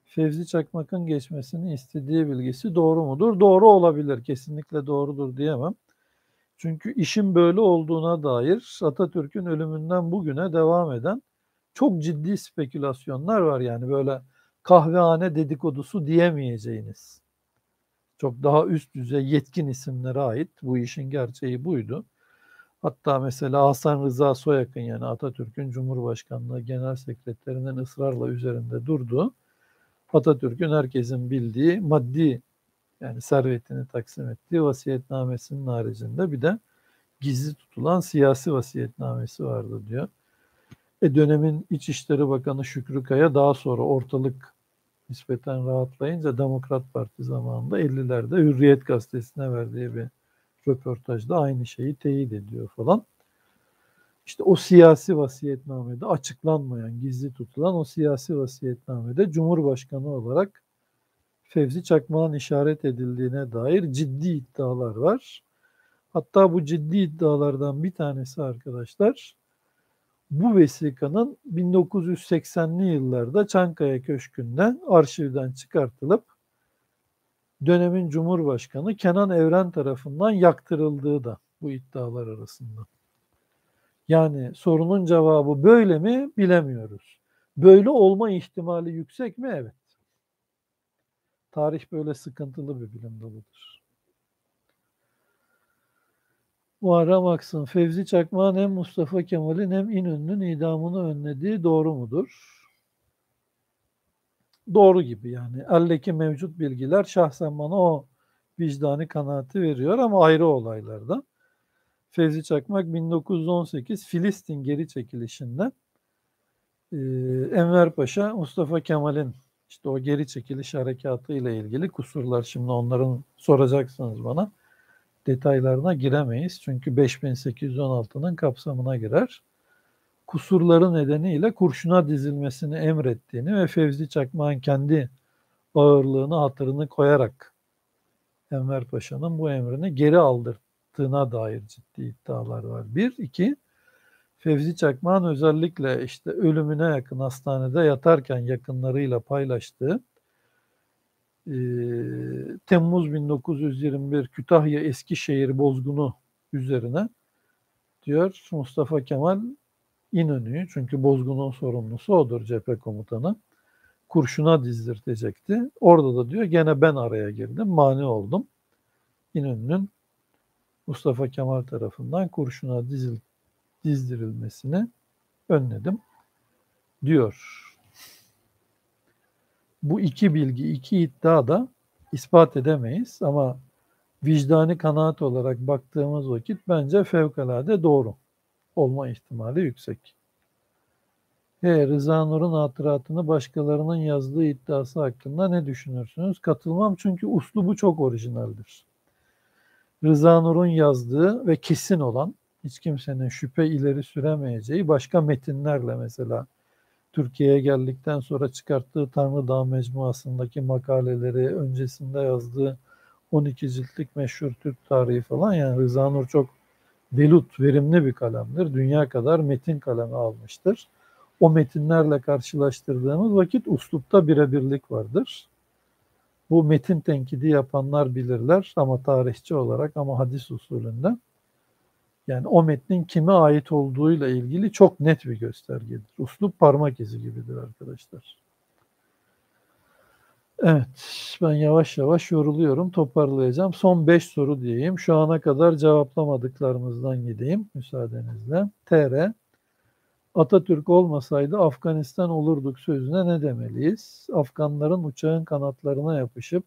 Fevzi Çakmak'ın geçmesini istediği bilgisi doğru mudur? Doğru olabilir. Kesinlikle doğrudur diyemem. Çünkü işin böyle olduğuna dair Atatürk'ün ölümünden bugüne devam eden çok ciddi spekülasyonlar var yani böyle kahvehane dedikodusu diyemeyeceğiniz. Çok daha üst düzey yetkin isimlere ait bu işin gerçeği buydu. Hatta mesela Hasan Rıza Soyak'ın yani Atatürk'ün Cumhurbaşkanlığı Genel Sekreterinin ısrarla üzerinde durdu. Atatürk'ün herkesin bildiği maddi yani servetini taksim ettiği vasiyetnamesinin haricinde bir de gizli tutulan siyasi vasiyetnamesi vardı diyor. E dönemin İçişleri Bakanı Şükrü Kaya daha sonra ortalık nispeten rahatlayınca Demokrat Parti zamanında 50'lerde Hürriyet Gazetesi'ne verdiği bir röportajda aynı şeyi teyit ediyor falan. İşte o siyasi vasiyetnamede açıklanmayan, gizli tutulan o siyasi vasiyetnamede Cumhurbaşkanı olarak Fevzi Çakmağ'ın işaret edildiğine dair ciddi iddialar var. Hatta bu ciddi iddialardan bir tanesi arkadaşlar bu vesikanın 1980'li yıllarda Çankaya Köşkü'nden arşivden çıkartılıp dönemin Cumhurbaşkanı Kenan Evren tarafından yaktırıldığı da bu iddialar arasında. Yani sorunun cevabı böyle mi bilemiyoruz. Böyle olma ihtimali yüksek mi? Evet. Tarih böyle sıkıntılı bir bilim dalıdır. Muharrem Aksın, Fevzi Çakmağın hem Mustafa Kemal'in hem İnönü'nün idamını önlediği doğru mudur? doğru gibi yani. Eldeki mevcut bilgiler şahsen bana o vicdani kanaati veriyor ama ayrı olaylarda. Fevzi Çakmak 1918 Filistin geri çekilişinde e, Enver Paşa Mustafa Kemal'in işte o geri çekiliş harekatı ile ilgili kusurlar şimdi onların soracaksınız bana detaylarına giremeyiz. Çünkü 5816'nın kapsamına girer kusurları nedeniyle kurşuna dizilmesini emrettiğini ve Fevzi Çakmak'ın kendi ağırlığını hatırını koyarak Enver Paşa'nın bu emrini geri aldırttığına dair ciddi iddialar var. Bir, iki, Fevzi Çakmak'ın özellikle işte ölümüne yakın hastanede yatarken yakınlarıyla paylaştığı e, Temmuz 1921 Kütahya Eskişehir bozgunu üzerine diyor Mustafa Kemal İnönü'yü çünkü bozgunun sorumlusu odur cephe komutanı. Kurşuna dizdirtecekti. Orada da diyor gene ben araya girdim, mani oldum. İnönü'nün Mustafa Kemal tarafından kurşuna dizil, dizdirilmesini önledim diyor. Bu iki bilgi, iki iddia da ispat edemeyiz ama vicdani kanaat olarak baktığımız vakit bence fevkalade doğru olma ihtimali yüksek. He, Rıza Nur'un hatıratını başkalarının yazdığı iddiası hakkında ne düşünürsünüz? Katılmam çünkü uslubu çok orijinaldir. Rıza Nur'un yazdığı ve kesin olan, hiç kimsenin şüphe ileri süremeyeceği başka metinlerle mesela Türkiye'ye geldikten sonra çıkarttığı Tanrı Dağı Mecmuası'ndaki makaleleri, öncesinde yazdığı 12 ciltlik meşhur Türk tarihi falan yani Rıza Nur çok Belut verimli bir kalemdir. Dünya kadar metin kalemi almıştır. O metinlerle karşılaştırdığımız vakit uslupta birebirlik vardır. Bu metin tenkidi yapanlar bilirler ama tarihçi olarak ama hadis usulünden. Yani o metnin kime ait olduğuyla ilgili çok net bir göstergedir. Uslup parmak izi gibidir arkadaşlar. Evet, ben yavaş yavaş yoruluyorum. Toparlayacağım. Son 5 soru diyeyim. Şu ana kadar cevaplamadıklarımızdan gideyim müsaadenizle. TR Atatürk olmasaydı Afganistan olurduk sözüne ne demeliyiz? Afganların uçağın kanatlarına yapışıp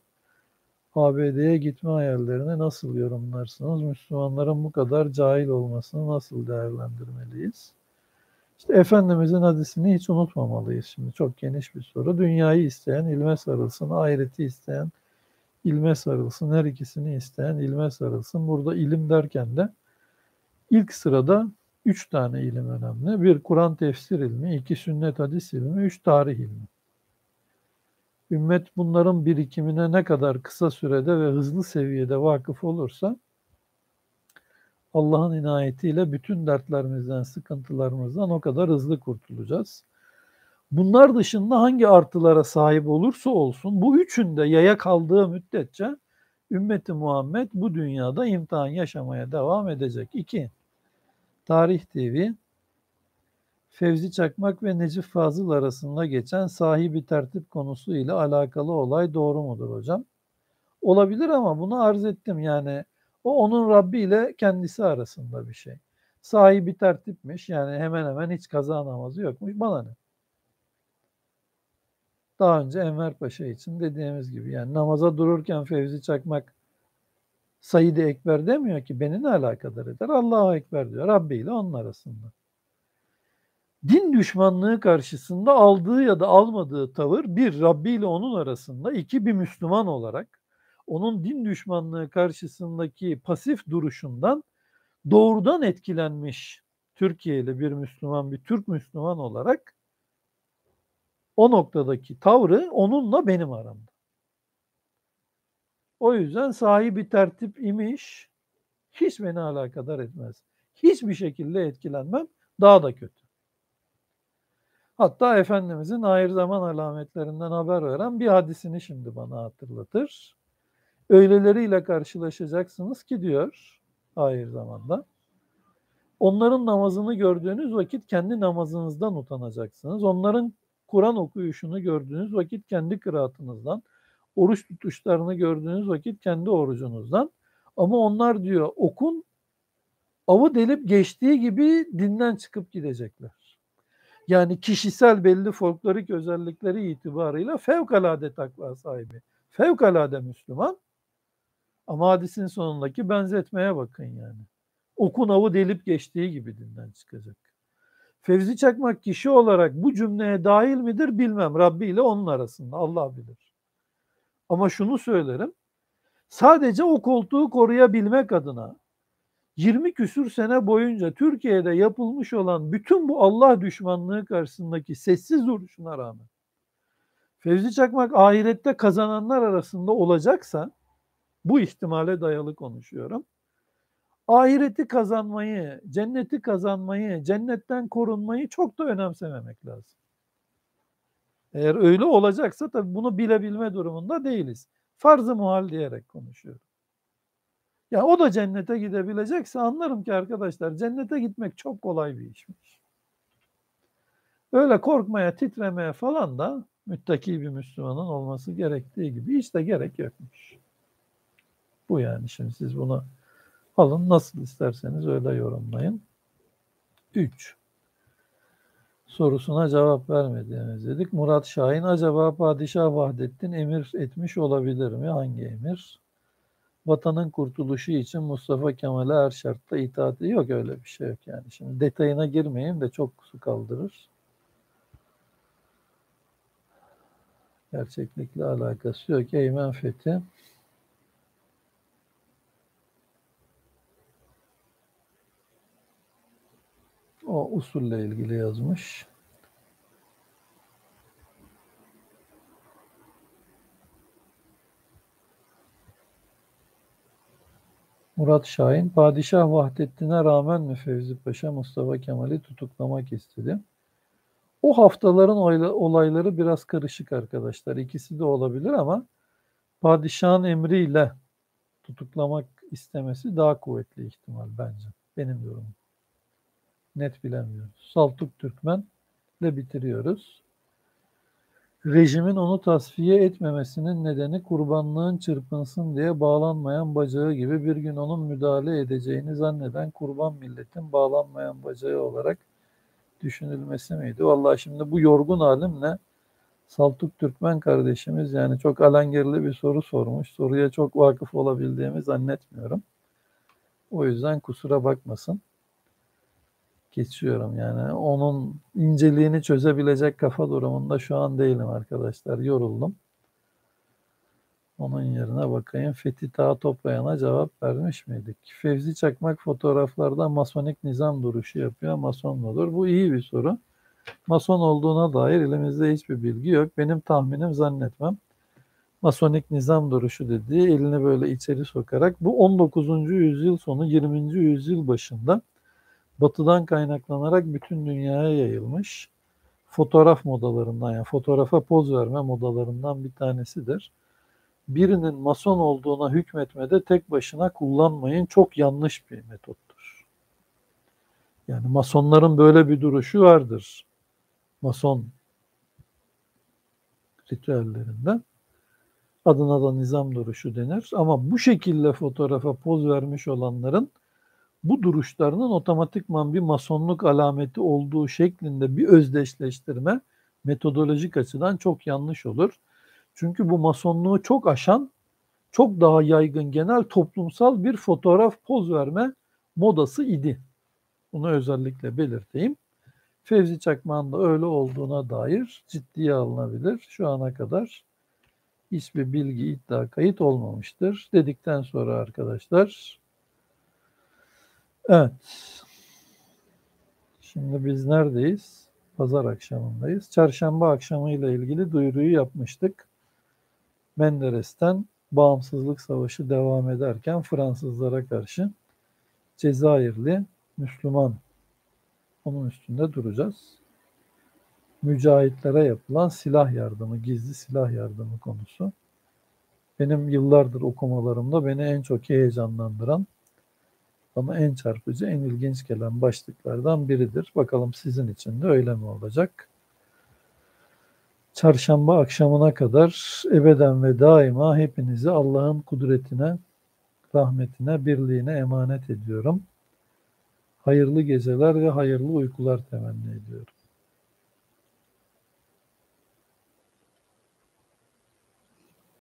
ABD'ye gitme hayallerini nasıl yorumlarsınız? Müslümanların bu kadar cahil olmasını nasıl değerlendirmeliyiz? İşte Efendimizin hadisini hiç unutmamalıyız şimdi. Çok geniş bir soru. Dünyayı isteyen ilme sarılsın, ahireti isteyen ilme sarılsın, her ikisini isteyen ilme sarılsın. Burada ilim derken de ilk sırada üç tane ilim önemli. Bir Kur'an tefsir ilmi, iki sünnet hadis ilmi, üç tarih ilmi. Ümmet bunların birikimine ne kadar kısa sürede ve hızlı seviyede vakıf olursa Allah'ın inayetiyle bütün dertlerimizden, sıkıntılarımızdan o kadar hızlı kurtulacağız. Bunlar dışında hangi artılara sahip olursa olsun bu üçünde yaya kaldığı müddetçe ümmeti Muhammed bu dünyada imtihan yaşamaya devam edecek. 2. Tarih TV Fevzi Çakmak ve Necip Fazıl arasında geçen sahibi tertip konusu ile alakalı olay doğru mudur hocam? Olabilir ama bunu arz ettim yani o onun Rabbi ile kendisi arasında bir şey. Sahibi tertipmiş yani hemen hemen hiç kaza namazı yokmuş. Bana ne? Daha önce Enver Paşa için dediğimiz gibi yani namaza dururken Fevzi Çakmak Said-i Ekber demiyor ki beni ne alakadar eder? Allahu Ekber diyor. Rabbi ile onun arasında. Din düşmanlığı karşısında aldığı ya da almadığı tavır bir Rabbi ile onun arasında, iki bir Müslüman olarak onun din düşmanlığı karşısındaki pasif duruşundan doğrudan etkilenmiş Türkiye'li bir Müslüman, bir Türk Müslüman olarak o noktadaki tavrı onunla benim aramda. O yüzden sahibi tertip imiş hiç beni alakadar etmez. Hiçbir şekilde etkilenmem daha da kötü. Hatta Efendimizin ahir zaman alametlerinden haber veren bir hadisini şimdi bana hatırlatır öyleleriyle karşılaşacaksınız ki diyor ahir zamanda. Onların namazını gördüğünüz vakit kendi namazınızdan utanacaksınız. Onların Kur'an okuyuşunu gördüğünüz vakit kendi kıraatınızdan, oruç tutuşlarını gördüğünüz vakit kendi orucunuzdan. Ama onlar diyor okun, avı delip geçtiği gibi dinden çıkıp gidecekler. Yani kişisel belli folklorik özellikleri itibarıyla fevkalade takva sahibi, fevkalade Müslüman ama hadisin sonundaki benzetmeye bakın yani. Okun avı delip geçtiği gibi dinden çıkacak. Fevzi Çakmak kişi olarak bu cümleye dahil midir bilmem. Rabbi ile onun arasında Allah bilir. Ama şunu söylerim. Sadece o koltuğu koruyabilmek adına 20 küsür sene boyunca Türkiye'de yapılmış olan bütün bu Allah düşmanlığı karşısındaki sessiz duruşuna rağmen Fevzi Çakmak ahirette kazananlar arasında olacaksa bu ihtimale dayalı konuşuyorum. Ahireti kazanmayı, cenneti kazanmayı, cennetten korunmayı çok da önemsememek lazım. Eğer öyle olacaksa tabii bunu bilebilme durumunda değiliz. farz muhal diyerek konuşuyorum. Ya o da cennete gidebilecekse anlarım ki arkadaşlar cennete gitmek çok kolay bir işmiş. Öyle korkmaya, titremeye falan da müttaki bir Müslümanın olması gerektiği gibi hiç de gerek yokmuş bu yani. Şimdi siz bunu alın nasıl isterseniz öyle yorumlayın. 3 sorusuna cevap vermediğimiz dedik. Murat Şahin acaba Padişah Vahdettin emir etmiş olabilir mi? Hangi emir? Vatanın kurtuluşu için Mustafa Kemal'e her şartta itaat yok öyle bir şey yok yani. Şimdi detayına girmeyin de çok su kaldırır. Gerçeklikle alakası yok. Eymen Fethi. o usulle ilgili yazmış. Murat Şahin, Padişah Vahdettin'e rağmen mi Paşa Mustafa Kemal'i tutuklamak istedi? O haftaların olayları biraz karışık arkadaşlar. İkisi de olabilir ama padişahın emriyle tutuklamak istemesi daha kuvvetli ihtimal bence. Benim yorumum net bilemiyoruz. Saltuk Türkmen ile bitiriyoruz. Rejimin onu tasfiye etmemesinin nedeni kurbanlığın çırpınsın diye bağlanmayan bacağı gibi bir gün onun müdahale edeceğini zanneden kurban milletin bağlanmayan bacağı olarak düşünülmesi miydi? Vallahi şimdi bu yorgun halimle Saltuk Türkmen kardeşimiz yani çok alengirli bir soru sormuş. Soruya çok vakıf olabildiğimi zannetmiyorum. O yüzden kusura bakmasın geçiyorum yani. Onun inceliğini çözebilecek kafa durumunda şu an değilim arkadaşlar. Yoruldum. Onun yerine bakayım. Fethi Taha Toplayan'a cevap vermiş miydik? Fevzi Çakmak fotoğraflarda masonik nizam duruşu yapıyor. Mason mudur? Bu iyi bir soru. Mason olduğuna dair elimizde hiçbir bilgi yok. Benim tahminim zannetmem. Masonik nizam duruşu dediği elini böyle içeri sokarak bu 19. yüzyıl sonu 20. yüzyıl başında batıdan kaynaklanarak bütün dünyaya yayılmış fotoğraf modalarından yani fotoğrafa poz verme modalarından bir tanesidir. Birinin mason olduğuna hükmetmede tek başına kullanmayın çok yanlış bir metottur. Yani masonların böyle bir duruşu vardır. Mason ritüellerinden. Adına da nizam duruşu denir. Ama bu şekilde fotoğrafa poz vermiş olanların bu duruşlarının otomatikman bir masonluk alameti olduğu şeklinde bir özdeşleştirme metodolojik açıdan çok yanlış olur. Çünkü bu masonluğu çok aşan, çok daha yaygın genel toplumsal bir fotoğraf poz verme modası idi. Bunu özellikle belirteyim. Fevzi Çakmak'ın da öyle olduğuna dair ciddiye alınabilir. Şu ana kadar hiçbir bilgi iddia kayıt olmamıştır. Dedikten sonra arkadaşlar Evet. Şimdi biz neredeyiz? Pazar akşamındayız. Çarşamba akşamıyla ilgili duyuruyu yapmıştık. Menderes'ten bağımsızlık savaşı devam ederken Fransızlara karşı Cezayirli Müslüman onun üstünde duracağız. Mücahitlere yapılan silah yardımı, gizli silah yardımı konusu. Benim yıllardır okumalarımda beni en çok heyecanlandıran bana en çarpıcı, en ilginç gelen başlıklardan biridir. Bakalım sizin için de öyle mi olacak? Çarşamba akşamına kadar ebeden ve daima hepinizi Allah'ın kudretine, rahmetine, birliğine emanet ediyorum. Hayırlı geceler ve hayırlı uykular temenni ediyorum.